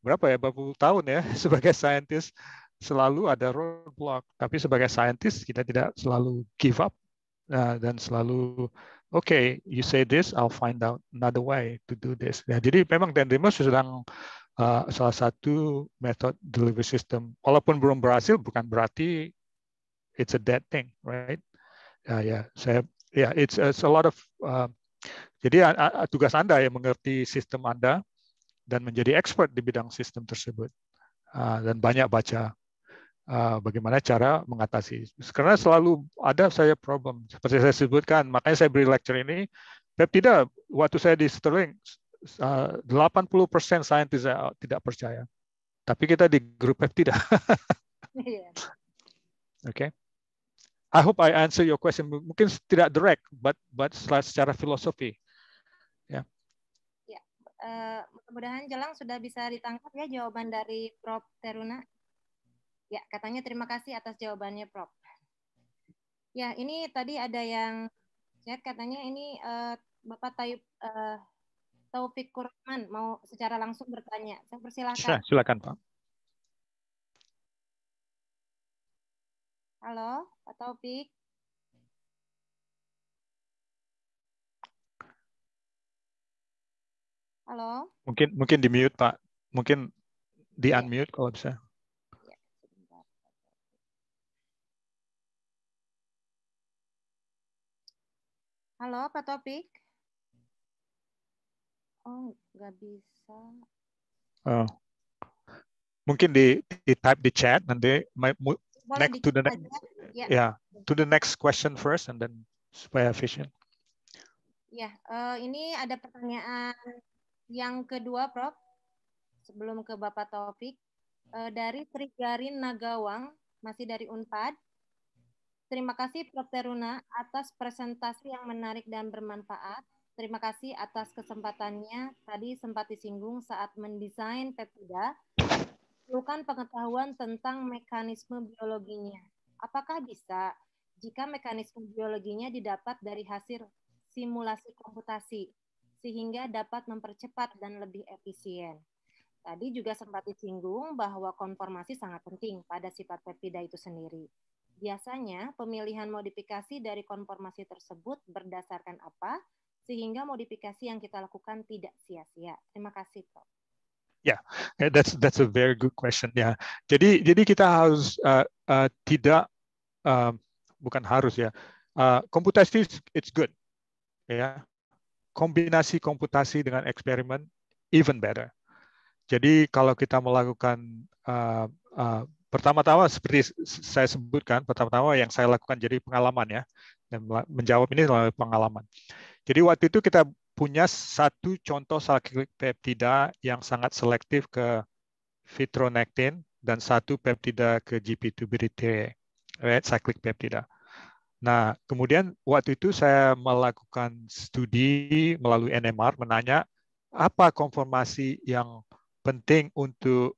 berapa ya, beberapa tahun ya sebagai saintis selalu ada roadblock. Tapi sebagai saintis kita tidak selalu give up uh, dan selalu okay, you say this, I'll find out another way to do this. Ya, jadi memang Dendrimus sedang uh, salah satu metode delivery system. Walaupun belum berhasil, bukan berarti it's a dead thing, right? Ya, ya, saya, ya, it's, it's a lot of. Uh, jadi uh, uh tugas anda ya mengerti sistem anda dan menjadi expert di bidang sistem tersebut uh, dan banyak baca Eh, bagaimana cara mengatasi. Karena selalu ada saya problem, seperti saya sebutkan, makanya saya beri lecture ini, tidak. waktu saya di Sterling, 80% eh, saintis saya oh, tidak percaya. Tapi kita di grup peptida. tidak. Iya. Oke. Okay. I hope I answer your question. Mungkin tidak direct, but but secara filosofi. Ya. Ya. Uh, mudah-mudahan Jelang sudah bisa ditangkap ya jawaban dari Prof Teruna. Ya, katanya terima kasih atas jawabannya, Prof. Ya, ini tadi ada yang chat katanya ini uh, Bapak Taib, uh, eh, Taufik Kurman mau secara langsung bertanya. Saya persilahkan. Silakan, Pak. Halo, Pak Taufik. Halo. Mungkin mungkin di mute, Pak. Mungkin di unmute kalau bisa. Halo, Pak Topik? Oh, nggak bisa. Oh. Mungkin di, di type di chat nanti my, next to the next ya. yeah, to the next question first and then supaya efisien. Ya, uh, ini ada pertanyaan yang kedua, Prof. Sebelum ke Bapak Topik, uh, dari Trigarin Nagawang, masih dari Unpad. Terima kasih Prof. Teruna atas presentasi yang menarik dan bermanfaat. Terima kasih atas kesempatannya. Tadi sempat disinggung saat mendesain peptida, perlukan pengetahuan tentang mekanisme biologinya. Apakah bisa jika mekanisme biologinya didapat dari hasil simulasi komputasi, sehingga dapat mempercepat dan lebih efisien. Tadi juga sempat disinggung bahwa konformasi sangat penting pada sifat peptida itu sendiri. Biasanya, pemilihan modifikasi dari konformasi tersebut berdasarkan apa, sehingga modifikasi yang kita lakukan tidak sia-sia. Terima kasih, Prof. Ya, yeah, that's that's a very good question. Ya, yeah. jadi jadi kita harus uh, uh, tidak uh, bukan harus ya. Uh, komputasi it's good. Ya, yeah. kombinasi komputasi dengan eksperimen even better. Jadi kalau kita melakukan uh, uh, pertama-tama seperti saya sebutkan, pertama-tama yang saya lakukan jadi pengalaman ya, dan menjawab ini melalui pengalaman. Jadi waktu itu kita punya satu contoh sakit peptida yang sangat selektif ke fitronectin dan satu peptida ke GP2 birite, right? cyclic peptida. Nah, kemudian waktu itu saya melakukan studi melalui NMR menanya apa konformasi yang penting untuk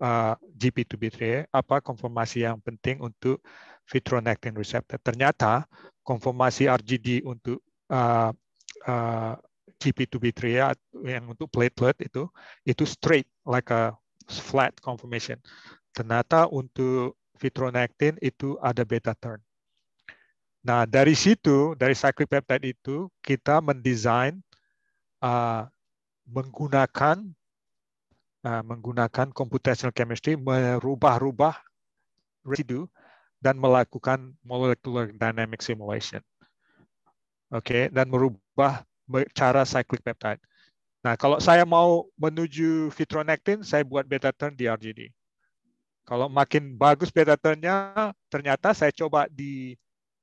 uh, eh, GP2B3 apa konformasi yang penting untuk fitronectin receptor. Ternyata konformasi RGD untuk uh, uh, GP2B3 yang untuk platelet itu itu straight like a flat conformation. Ternyata untuk fitronectin itu ada beta turn. Nah, dari situ, dari cyclic peptide itu, kita mendesain uh, menggunakan Eh, menggunakan computational chemistry merubah-rubah residu dan melakukan molecular dynamic simulation. Oke, okay? dan merubah cara cyclic peptide. Nah, kalau saya mau menuju fitronectin, saya buat beta turn di RGD. Kalau makin bagus beta turnnya, ternyata saya coba di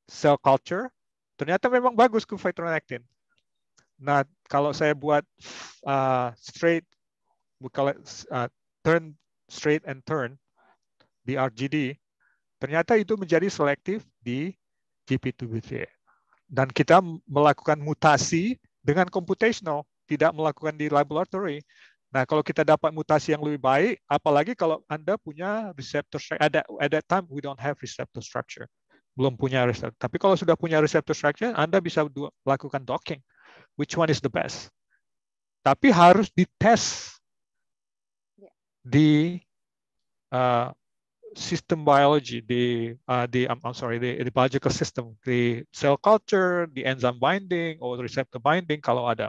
cell culture, ternyata memang bagus ke fitronectin. Nah, kalau saya buat uh, straight we call it uh, turn straight and turn di RGD, ternyata itu menjadi selektif di GP2B3. Dan kita melakukan mutasi dengan computational, tidak melakukan di laboratory. Nah, kalau kita dapat mutasi yang lebih baik, apalagi kalau Anda punya receptor at at that time we don't have receptor structure. Belum punya receptor. Tapi kalau sudah punya receptor structure, Anda bisa melakukan docking. Which one is the best? Tapi harus dites di uh, sistem biology, di, uh, di I'm, I'm sorry, the, di biological system, the cell culture, the enzyme binding or receptor binding kalau ada.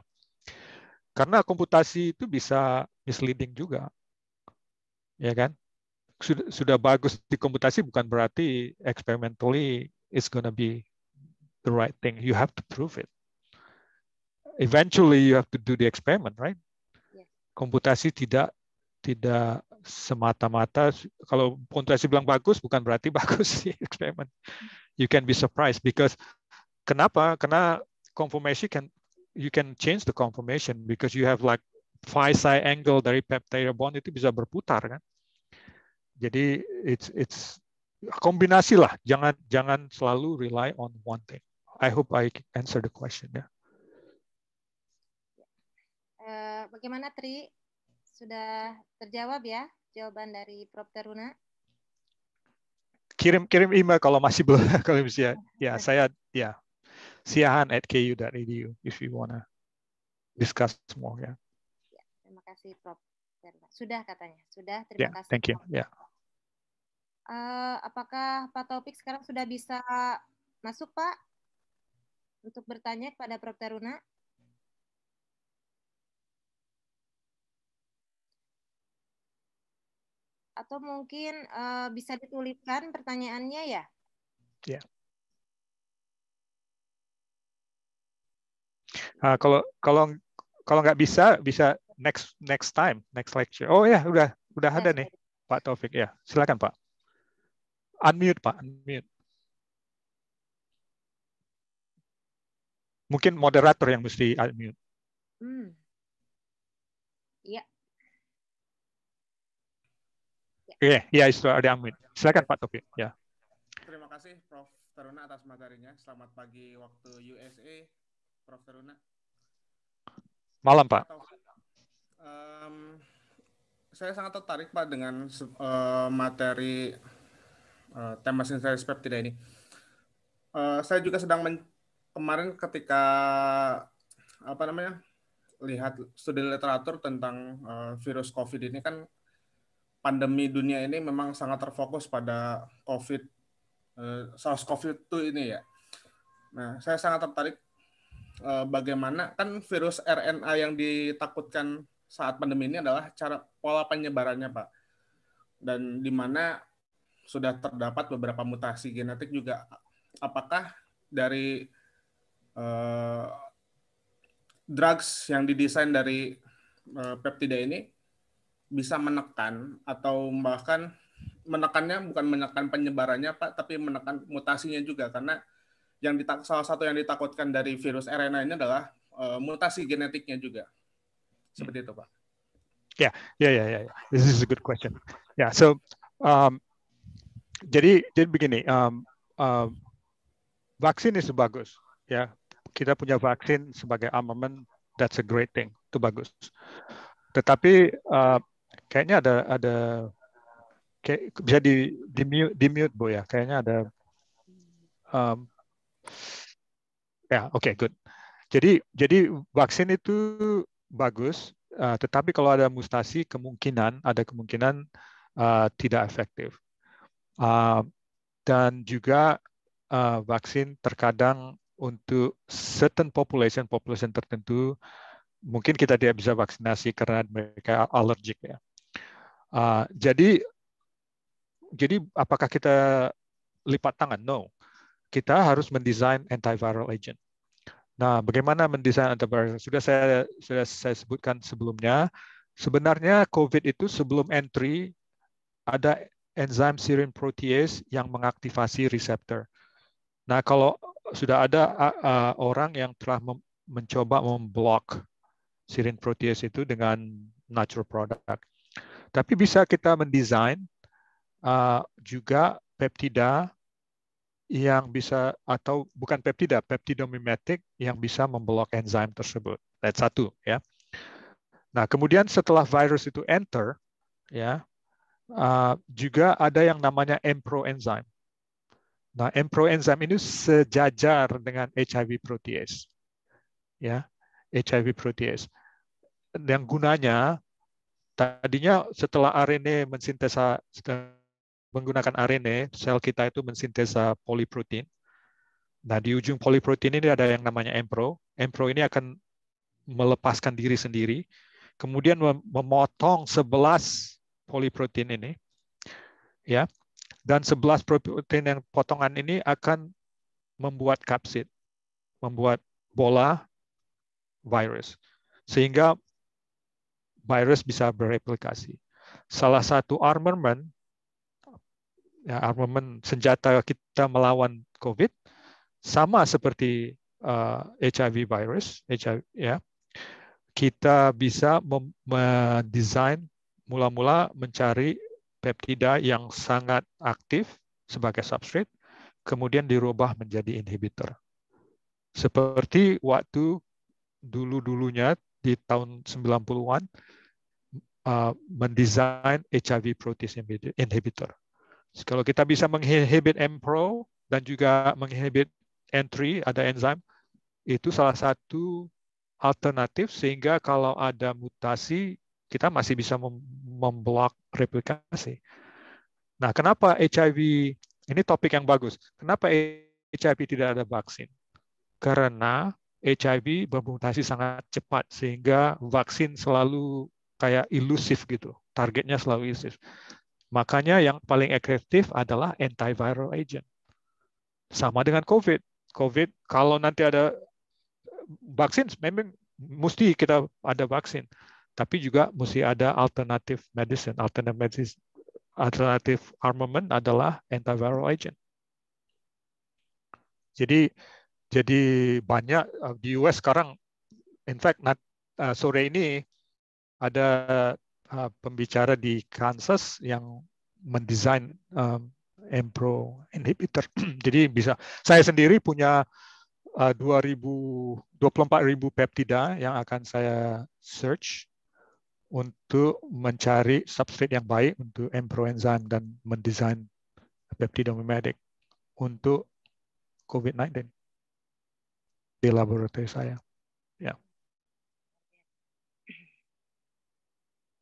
Karena komputasi itu bisa misleading juga, ya kan? Sudah, sudah bagus di komputasi bukan berarti experimentally it's gonna be the right thing. You have to prove it. Eventually you have to do the experiment, right? Komputasi tidak tidak semata-mata kalau kontrasi bilang bagus bukan berarti bagus sih eksperimen. You can be surprised because kenapa? Karena conformation can you can change the conformation because you have like phi psi angle dari peptide bond itu bisa berputar kan. Jadi it's it's kombinasi lah. Jangan jangan selalu rely on one thing. I hope I answer the question ya. Yeah. Uh, bagaimana Tri sudah terjawab ya jawaban dari Prof Teruna Kirim kirim email kalau masih belum kalau bisa. Ya, ya saya ya. Siahan at ku.edu if you wanna discuss more ya. ya terima kasih Prof Teruna Sudah katanya, sudah terima yeah, kasih. Thank you. Ya. Yeah. Uh, apakah Pak Topik sekarang sudah bisa masuk Pak untuk bertanya kepada Prof Teruna atau mungkin uh, bisa dituliskan pertanyaannya ya? Ya. Yeah. Uh, kalau kalau kalau nggak bisa bisa next next time next lecture. Oh ya yeah, udah udah ada nih Pak Taufik ya. Yeah. Silakan Pak. Unmute Pak. Unmute. Mungkin moderator yang mesti unmute. Hmm. Ya. Yeah. Iya, ya yeah, itu ada Amin. Silakan Pak Taufik. Ya. Terima kasih Prof Taruna atas materinya. Selamat pagi waktu USA, Prof Taruna. Malam Pak. Um, saya sangat tertarik Pak dengan uh, materi uh, tema sinergi tidak ini. Uh, saya juga sedang men kemarin ketika apa namanya lihat studi literatur tentang uh, virus COVID ini kan pandemi dunia ini memang sangat terfokus pada COVID, uh, SARS COVID-2 ini ya. Nah, saya sangat tertarik uh, bagaimana kan virus RNA yang ditakutkan saat pandemi ini adalah cara pola penyebarannya, Pak. Dan di mana sudah terdapat beberapa mutasi genetik juga. Apakah dari uh, drugs yang didesain dari uh, peptida ini bisa menekan atau bahkan menekannya bukan menekan penyebarannya Pak, tapi menekan mutasinya juga karena yang ditak salah satu yang ditakutkan dari virus RNA ini adalah uh, mutasi genetiknya juga. Seperti itu, Pak. Ya, ya, ya, ya. ya. This is a good question. Ya, yeah, so um, jadi jadi begini, um, um, vaksin itu bagus, ya. Kita punya vaksin sebagai armament, that's a great thing, itu bagus. Tetapi uh, Kayaknya ada ada kayak bisa di di mute, di mute bu ya. Kayaknya ada um, ya yeah, oke okay, good. Jadi jadi vaksin itu bagus, uh, tetapi kalau ada mutasi kemungkinan ada kemungkinan uh, tidak efektif. Uh, dan juga uh, vaksin terkadang untuk certain population population tertentu mungkin kita tidak bisa vaksinasi karena mereka alergik ya. Ah, jadi jadi apakah kita lipat tangan? No. Kita harus mendesain antiviral agent. Nah, bagaimana mendesain antiviral? Sudah saya sudah saya sebutkan sebelumnya. Sebenarnya COVID itu sebelum entry ada enzim serine protease yang mengaktifasi reseptor. Nah, kalau sudah ada orang yang telah mencoba memblok serine protease itu dengan natural product tapi bisa kita mendesain uh, juga peptida yang bisa atau bukan peptida, peptidomimetik yang bisa memblok enzim tersebut. That's satu ya. Nah kemudian setelah virus itu enter, ya uh, juga ada yang namanya Mpro enzyme. Nah Mpro enzyme ini sejajar dengan HIV protease, ya HIV protease. Yang gunanya Tadinya setelah RNA mensintesa menggunakan RNA, sel kita itu mensintesa poliprotein. Nah, di ujung poliprotein ini ada yang namanya EMPRO. EMPRO ini akan melepaskan diri sendiri, kemudian memotong 11 poliprotein ini. Ya. Dan 11 protein yang potongan ini akan membuat kapsid, membuat bola virus. Sehingga virus bisa bereplikasi. Salah satu armament ya, armament senjata kita melawan COVID sama seperti uh, eh, HIV virus, HIV, ya. Kita bisa mendesain mula-mula mencari peptida yang sangat aktif sebagai substrate, kemudian dirubah menjadi inhibitor. Seperti waktu dulu-dulunya di tahun 90-an, Uh, mendesain HIV protease inhibitor. Kalau kita bisa menginhibit MPRO dan juga menginhibit N3, ada enzim, itu salah satu alternatif sehingga kalau ada mutasi, kita masih bisa mem memblok replikasi. Nah, kenapa HIV, ini topik yang bagus, kenapa HIV tidak ada vaksin? Karena HIV bermutasi sangat cepat sehingga vaksin selalu kayak ilusif gitu. Targetnya selalu ilusif. Makanya yang paling efektif adalah antiviral agent. Sama dengan COVID. COVID kalau nanti ada vaksin, memang mesti kita ada vaksin. Tapi juga mesti ada alternatif medicine. alternative medicine, alternative armament adalah antiviral agent. Jadi jadi banyak uh, di US sekarang, in fact, not, uh, sore ini ada uh, pembicara di Kansas yang mendesain um, Empro inhibitor. Jadi bisa. Saya sendiri punya uh, 2000 24.000 peptida yang akan saya search untuk mencari substrate yang baik untuk enzyme dan mendesain peptida mimetik untuk COVID-19 di laboratorium saya.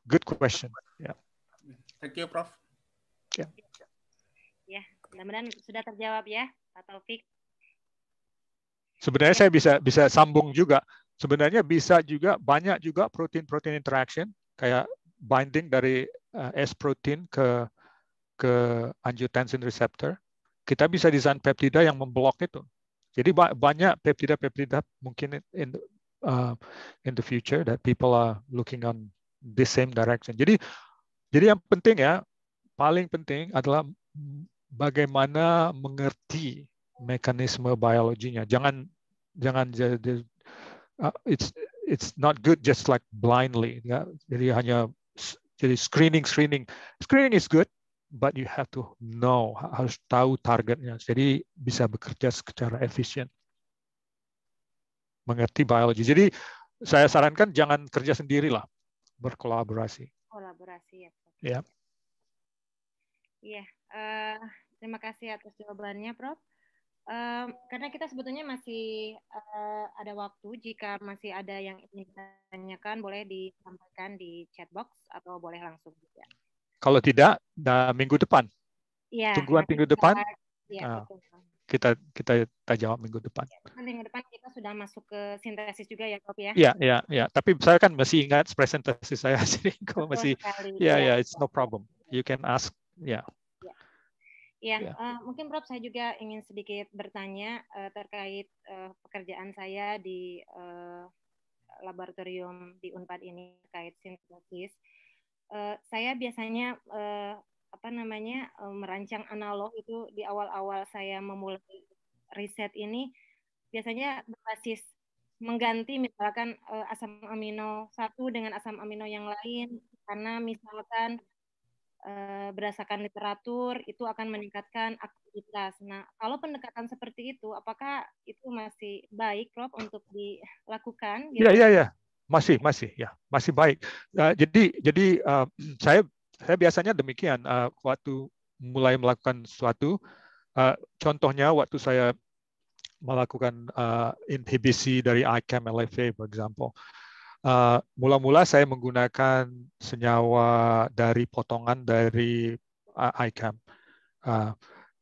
good question. Yeah. Thank you, Prof. Yeah. Ya, mudah-mudahan sudah terjawab ya, Pak Taufik. Sebenarnya saya bisa bisa sambung juga. Sebenarnya bisa juga banyak juga protein-protein interaction kayak binding dari uh, S protein ke ke angiotensin receptor. Kita bisa desain peptida yang memblok itu. Jadi banyak peptida-peptida mungkin in, in, uh, eh, in the future that people are looking on the same direction. Jadi jadi yang penting ya, paling penting adalah bagaimana mengerti mekanisme biologinya. Jangan jangan jadi uh, it's it's not good just like blindly. Ya. Jadi hanya jadi screening screening screening is good but you have to know harus tahu targetnya. Jadi bisa bekerja secara efisien. Mengerti biologi. Jadi saya sarankan jangan kerja sendirilah berkolaborasi. Kolaborasi ya. Prof. Ya. Iya, uh, terima kasih atas jawabannya, Prof. Uh, karena kita sebetulnya masih uh, ada waktu, jika masih ada yang ingin ditanyakan, boleh disampaikan di chat box atau boleh langsung juga. Kalau tidak, nah, minggu depan. Ya, Tungguan minggu depan. Ya, uh kita kita kita jawab minggu depan. Ya, minggu depan kita sudah masuk ke sintesis juga ya, Bob ya. Iya, iya, iya. Tapi saya kan masih ingat presentasi saya jadi kok masih Iya, ya, it's no problem. You can ask, ya. Yeah. Ya, Uh, mungkin Prof saya juga ingin sedikit bertanya uh, terkait uh, pekerjaan saya di uh, laboratorium di Unpad ini terkait sintesis. Uh, saya biasanya uh, apa namanya eh, merancang analog itu di awal-awal saya memulai riset ini biasanya berbasis mengganti misalkan eh, asam amino satu dengan asam amino yang lain karena misalkan eh, berdasarkan literatur itu akan meningkatkan aktivitas. Nah, kalau pendekatan seperti itu, apakah itu masih baik, Prof, untuk dilakukan? Iya, gitu? iya, iya, masih, masih, ya, masih baik. Uh, jadi, jadi uh, saya saya biasanya demikian uh, waktu mulai melakukan sesuatu. Uh, contohnya waktu saya melakukan uh, inhibisi dari ICAM LFA, for example. Uh, mula-mula uh, saya menggunakan senyawa dari potongan dari uh, ICAM. Uh,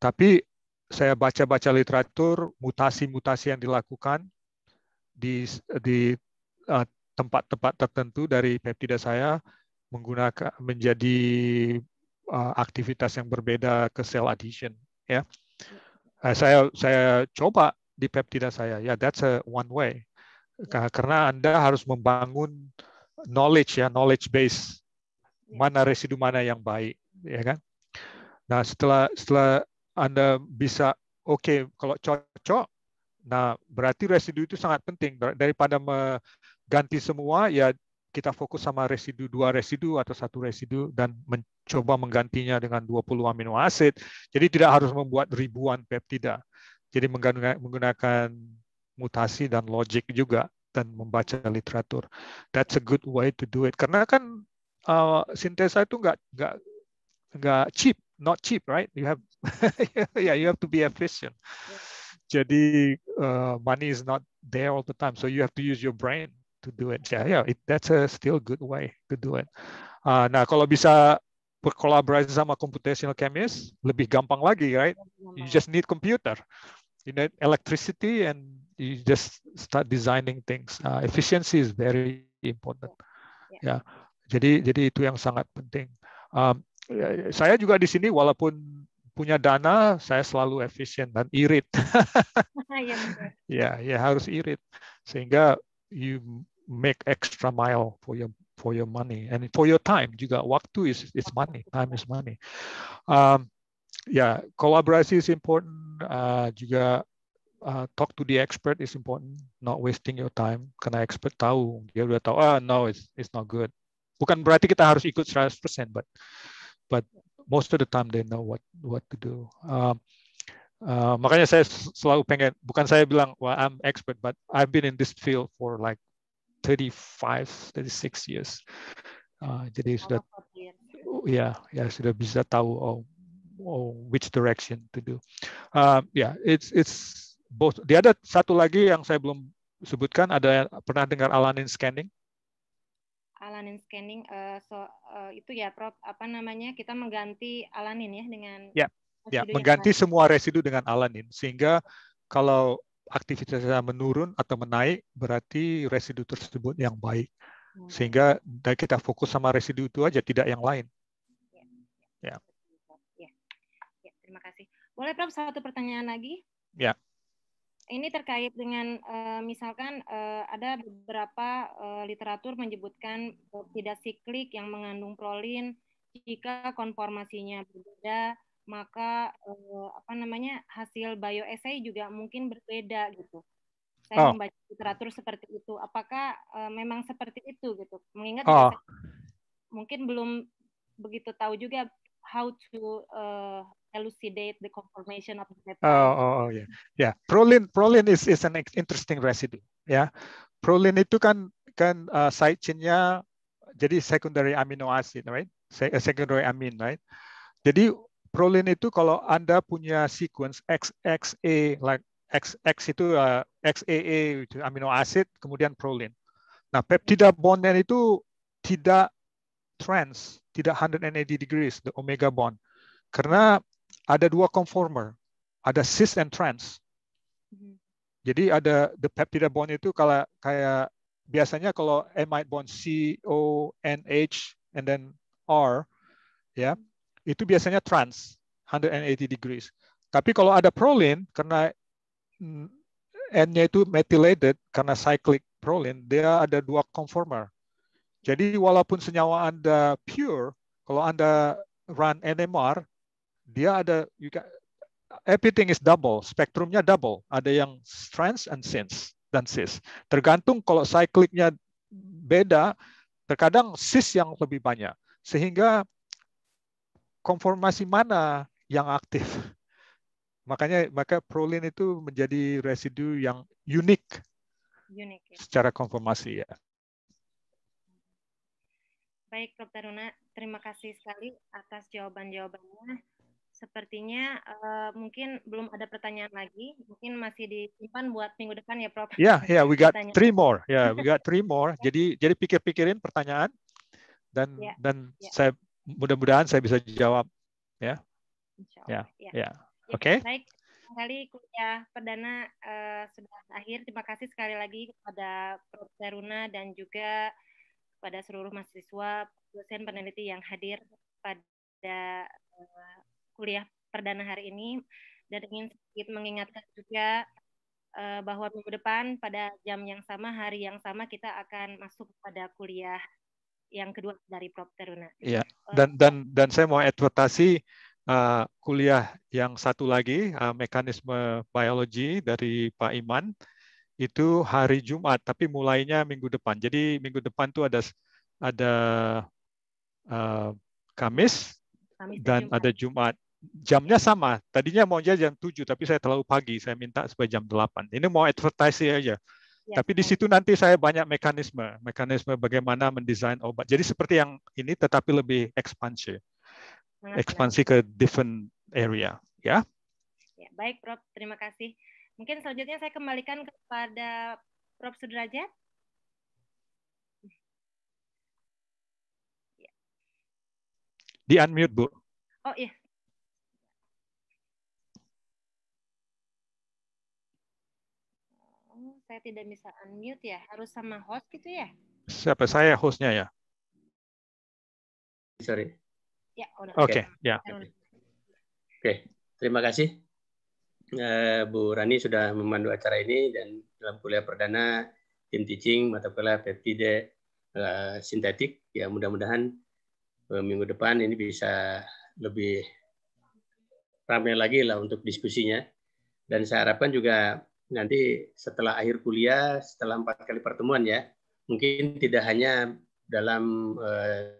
tapi saya baca-baca literatur mutasi-mutasi yang dilakukan di di uh, tempat-tempat tertentu dari peptida saya menggunakan menjadi uh, aktivitas yang berbeda ke cell addition ya uh, saya saya coba di peptida saya ya yeah, that's a one way karena anda harus membangun knowledge ya knowledge base mana residu mana yang baik ya kan nah setelah setelah anda bisa oke okay, kalau cocok nah berarti residu itu sangat penting daripada mengganti semua ya kita fokus sama residu dua residu atau satu residu dan mencoba menggantinya dengan 20 amino asid. Jadi tidak harus membuat ribuan peptida. Jadi menggunakan mutasi dan logic juga dan membaca literatur. That's a good way to do it. Karena kan uh, sintesa itu nggak nggak nggak cheap, not cheap, right? You have yeah, you have to be efficient. Jadi uh, money is not there all the time, so you have to use your brain to do it. yeah, yeah, it, that's a still good way to do it. Uh, nah, kalau bisa berkolaborasi sama computational chemist, lebih gampang lagi, right? You just need computer, you need electricity, and you just start designing things. Uh, efficiency is very important. Ya, yeah. jadi jadi itu yang sangat penting. Um, ya, ya, saya juga di sini walaupun punya dana, saya selalu efisien dan irit. Iya, ya, ya harus irit sehingga you make extra mile for your for your money and for your time juga waktu is it's money time is money um, ya yeah, kolaborasi is important uh, juga uh, talk to the expert is important not wasting your time karena expert tahu dia udah tahu ah no it's it's not good bukan berarti kita harus ikut 100% but but most of the time they know what what to do um, Uh, makanya saya selalu pengen bukan saya bilang well I'm expert but I've been in this field for like 35 36 years uh, jadi sudah oh, ya ya sudah bisa tahu oh, oh, which direction to do uh, ya yeah, it's it's both di ada satu lagi yang saya belum sebutkan ada pernah dengar alanin scanning alanin scanning uh, eh, so uh, itu ya Prof. apa namanya kita mengganti alanin ya dengan ya ya mengganti semua residu dengan alanin sehingga kalau aktivitasnya menurun atau menaik, berarti residu tersebut yang baik. Hmm. Sehingga kita fokus sama residu itu aja, tidak yang lain. Ya, ya. ya. ya terima kasih. Boleh Prof satu pertanyaan lagi? Ya. Ini terkait dengan eh, misalkan eh, ada beberapa eh, literatur menyebutkan tidak siklik yang mengandung prolin jika konformasinya berbeda maka eh, apa namanya hasil bioesai juga mungkin berbeda gitu. Saya oh. membaca literatur seperti itu. Apakah eh, memang seperti itu gitu? Mengingat oh. Kita, mungkin belum begitu tahu juga how to eh, elucidate the conformation of the peptide. Oh, oh, oh ya. Yeah. Ya, yeah. prolin prolin is is an interesting residue, ya. Yeah. Prolin itu kan kan uh, side chain-nya jadi secondary amino acid, right? Secondary amine, right? Jadi Prolin itu kalau Anda punya sequence XXA, e, like XX itu uh, eh, XAA, e e, itu amino acid, kemudian prolin. Nah, peptida bondnya itu tidak trans, tidak 180 degrees, the omega bond. Karena ada dua conformer, ada cis and trans. Mm-hmm. Jadi ada the peptida bond itu kalau kayak biasanya kalau amide bond C O N H and then R, ya. Yeah, itu biasanya trans 180 degrees. Tapi kalau ada proline karena mm, N-nya itu methylated karena cyclic proline, dia ada dua conformer. Jadi walaupun senyawa Anda pure, kalau Anda run NMR, dia ada you can, everything is double, spektrumnya double. Ada yang trans and cis dan cis. Tergantung kalau cyclicnya beda, terkadang cis yang lebih banyak. Sehingga konformasi mana yang aktif. Makanya maka prolin itu menjadi residu yang unik, unik ya. secara konformasi ya. Baik Dokter Runa, terima kasih sekali atas jawaban-jawabannya. Sepertinya uh, mungkin belum ada pertanyaan lagi, mungkin masih disimpan buat minggu depan ya Prof. Ya, yeah, ya, yeah, we got pertanyaan. three more. Ya, yeah, we got three more. jadi jadi pikir-pikirin pertanyaan dan yeah. dan yeah. saya mudah-mudahan saya bisa jawab ya. Ya. Iya. Ya. Oke. Baik. Kali kuliah perdana uh, sudah akhir. Terima kasih sekali lagi kepada Prof. Daruna dan juga kepada seluruh mahasiswa, dosen peneliti yang hadir pada uh, kuliah perdana hari ini. Dan ingin sedikit mengingatkan juga eh, bahwa minggu depan pada jam yang sama, hari yang sama kita akan masuk pada kuliah yang kedua dari Prof Teruna. Iya. Eh, dan dan dan saya mau advertasi uh, kuliah yang satu lagi uh, mekanisme biologi dari Pak Iman itu hari Jumat tapi mulainya minggu depan. Jadi minggu depan tuh ada ada uh, Kamis, Kamis dan Jumat. ada Jumat. Jamnya sama. Tadinya mau jam 7 tapi saya terlalu pagi. Saya minta supaya jam 8. Ini mau advertasi aja. Ya. Tapi di situ nanti saya banyak mekanisme, mekanisme bagaimana mendesain obat. Jadi seperti yang ini tetapi lebih ekspansi. Hmm, ya. Ekspansi ke different area, ya. ya baik, Prof. Terima kasih. Mungkin selanjutnya saya kembalikan kepada Prof. Sudrajat. Di unmute, Bu. Oh iya. saya tidak bisa unmute ya? Harus sama host gitu ya? Siapa saya hostnya ya? Sorry. Ya, oke. Oke, okay. ya. Oke, okay. terima kasih. Eh, Bu Rani sudah memandu acara ini dan dalam kuliah perdana tim teaching mata kuliah peptide uh, sintetik ya mudah-mudahan uh, minggu depan ini bisa lebih ramai lagi lah untuk diskusinya dan saya harapkan juga nanti setelah akhir kuliah, setelah empat kali pertemuan ya, mungkin tidak hanya dalam eh,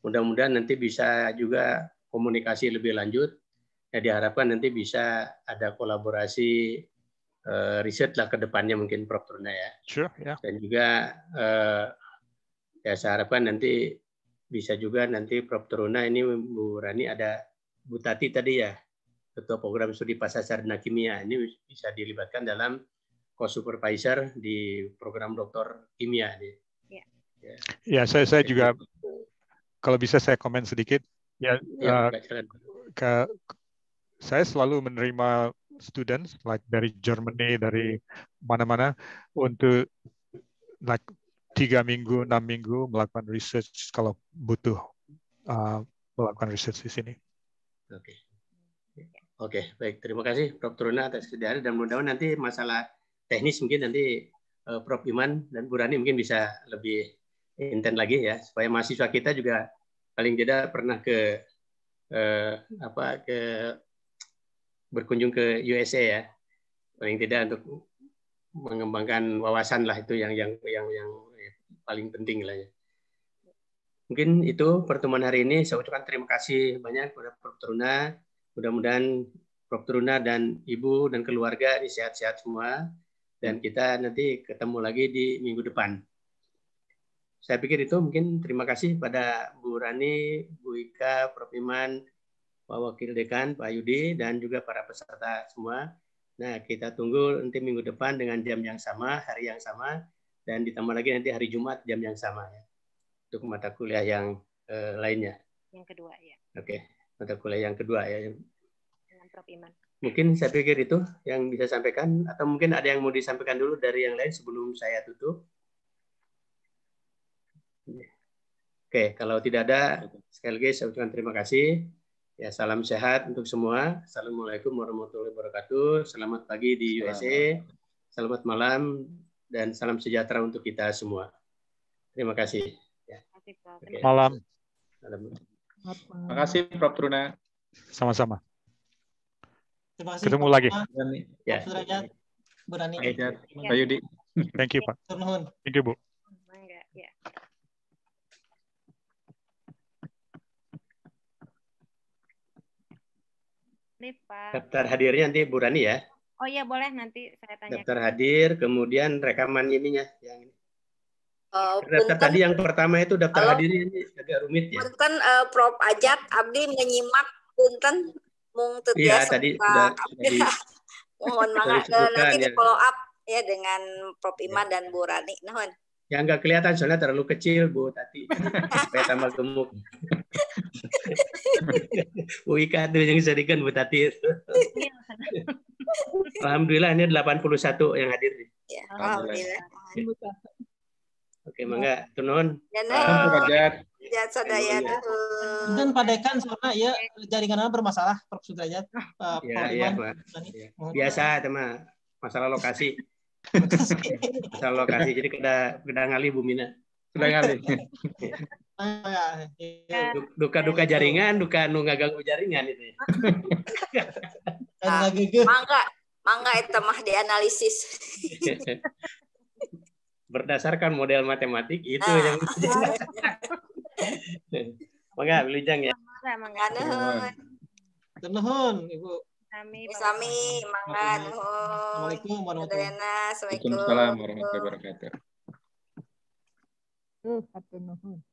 mudah-mudahan nanti bisa juga komunikasi lebih lanjut. Ya, diharapkan nanti bisa ada kolaborasi eh, riset lah ke depannya mungkin Prof Turna ya. Sure, yeah. Dan juga eh, ya saya harapkan nanti bisa juga nanti Prof Turna ini Bu Rani ada Bu Tati tadi ya Ketua Program Studi Pasar Sarjana Kimia ini bisa dilibatkan dalam co-supervisor di program doktor kimia Ya, yeah. yeah, saya saya juga kalau bisa saya komen sedikit. Ya, yeah, ya, uh, saya selalu menerima students like dari Germany dari mana-mana untuk like tiga minggu enam minggu melakukan research kalau butuh uh, melakukan research di sini. Oke. Okay. Oke, baik. Terima kasih Prof. Truna atas kesediaan dan mudah-mudahan nanti masalah teknis mungkin nanti uh, Prof. Iman dan Bu Rani mungkin bisa lebih intent lagi ya supaya mahasiswa kita juga paling tidak pernah ke eh, apa ke berkunjung ke USA ya paling tidak untuk mengembangkan wawasan lah itu yang yang yang yang paling penting lah ya. Mungkin itu pertemuan hari ini. Saya ucapkan terima kasih banyak kepada Prof. Truna, Mudah-mudahan Prof. Truna dan Ibu dan keluarga ini sehat-sehat semua. Dan kita nanti ketemu lagi di minggu depan. Saya pikir itu mungkin terima kasih pada Bu Rani, Bu Ika, Prof. Iman, Pak Wakil Dekan, Pak Yudi, dan juga para peserta semua. Nah, kita tunggu nanti minggu depan dengan jam yang sama, hari yang sama, dan ditambah lagi nanti hari Jumat jam yang sama ya. Untuk mata kuliah yang uh, lainnya. Yang kedua ya. Oke. Okay mata kuliah yang kedua ya. Dengan Prof. Mungkin saya pikir itu yang bisa sampaikan atau mungkin ada yang mau disampaikan dulu dari yang lain sebelum saya tutup. Oke, kalau tidak ada sekali lagi saya ucapkan terima kasih. Ya, salam sehat untuk semua. Assalamualaikum warahmatullahi wabarakatuh. Selamat pagi di USA. Selamat malam dan salam sejahtera untuk kita semua. Terima kasih. Ya. Terima kasih, Malam. Malam. Terima kasih Prof Truna. Sama-sama. Terima kasih. Ketemu Pak lagi. Berani. Ya. berani. Ya. Pak Yudi. Thank you Pak. Thank you Bu. Nih, Pak. Daftar hadirnya nanti Bu Rani ya. Oh iya boleh nanti saya tanya. Daftar hadir, kemudian rekaman ininya yang ini. Uh, eh, daftar tadi kan yang pertama itu daftar halo, hadirin ini agak rumit ya. Punten kan, uh, eh, Prof Ajat Abdi menyimak punten kan mung Iya tadi mohon maaf eh, nanti ya. di follow up ya dengan Prof iya. Iman ya. dan Bu Rani. Nahon. Ya nggak kelihatan soalnya terlalu kecil Bu tadi. Supaya tambah gemuk. Bu Ika tuh yang sedikan Bu Tati. Alhamdulillah ini 81 yang hadir. Ya, Alhamdulillah. Alhamdulillah. Oke, mangga tunun. Jajat. dan sadaya kan? soalnya ya jaringan bermasalah Prof Sudrajat. ya, ya, ya. Biasa tema masalah lokasi. masalah lokasi jadi keda keda ngali bumina. Sudah ngali. Ah, ya, ya. Duka-duka jaringan, duka nu ganggu jaringan itu. Ya. Ah, mangga, mangga itu mah dianalisis. berdasarkan model matematik itu ah. yang Mangga Lujang ya. Mangga nuhun. Nuhun Ibu. Sami, Sami, mangga nuhun. Waalaikumsalam warahmatullahi wabarakatuh. Waalaikumsalam warahmatullahi wabarakatuh. Tuh, satu nuhun.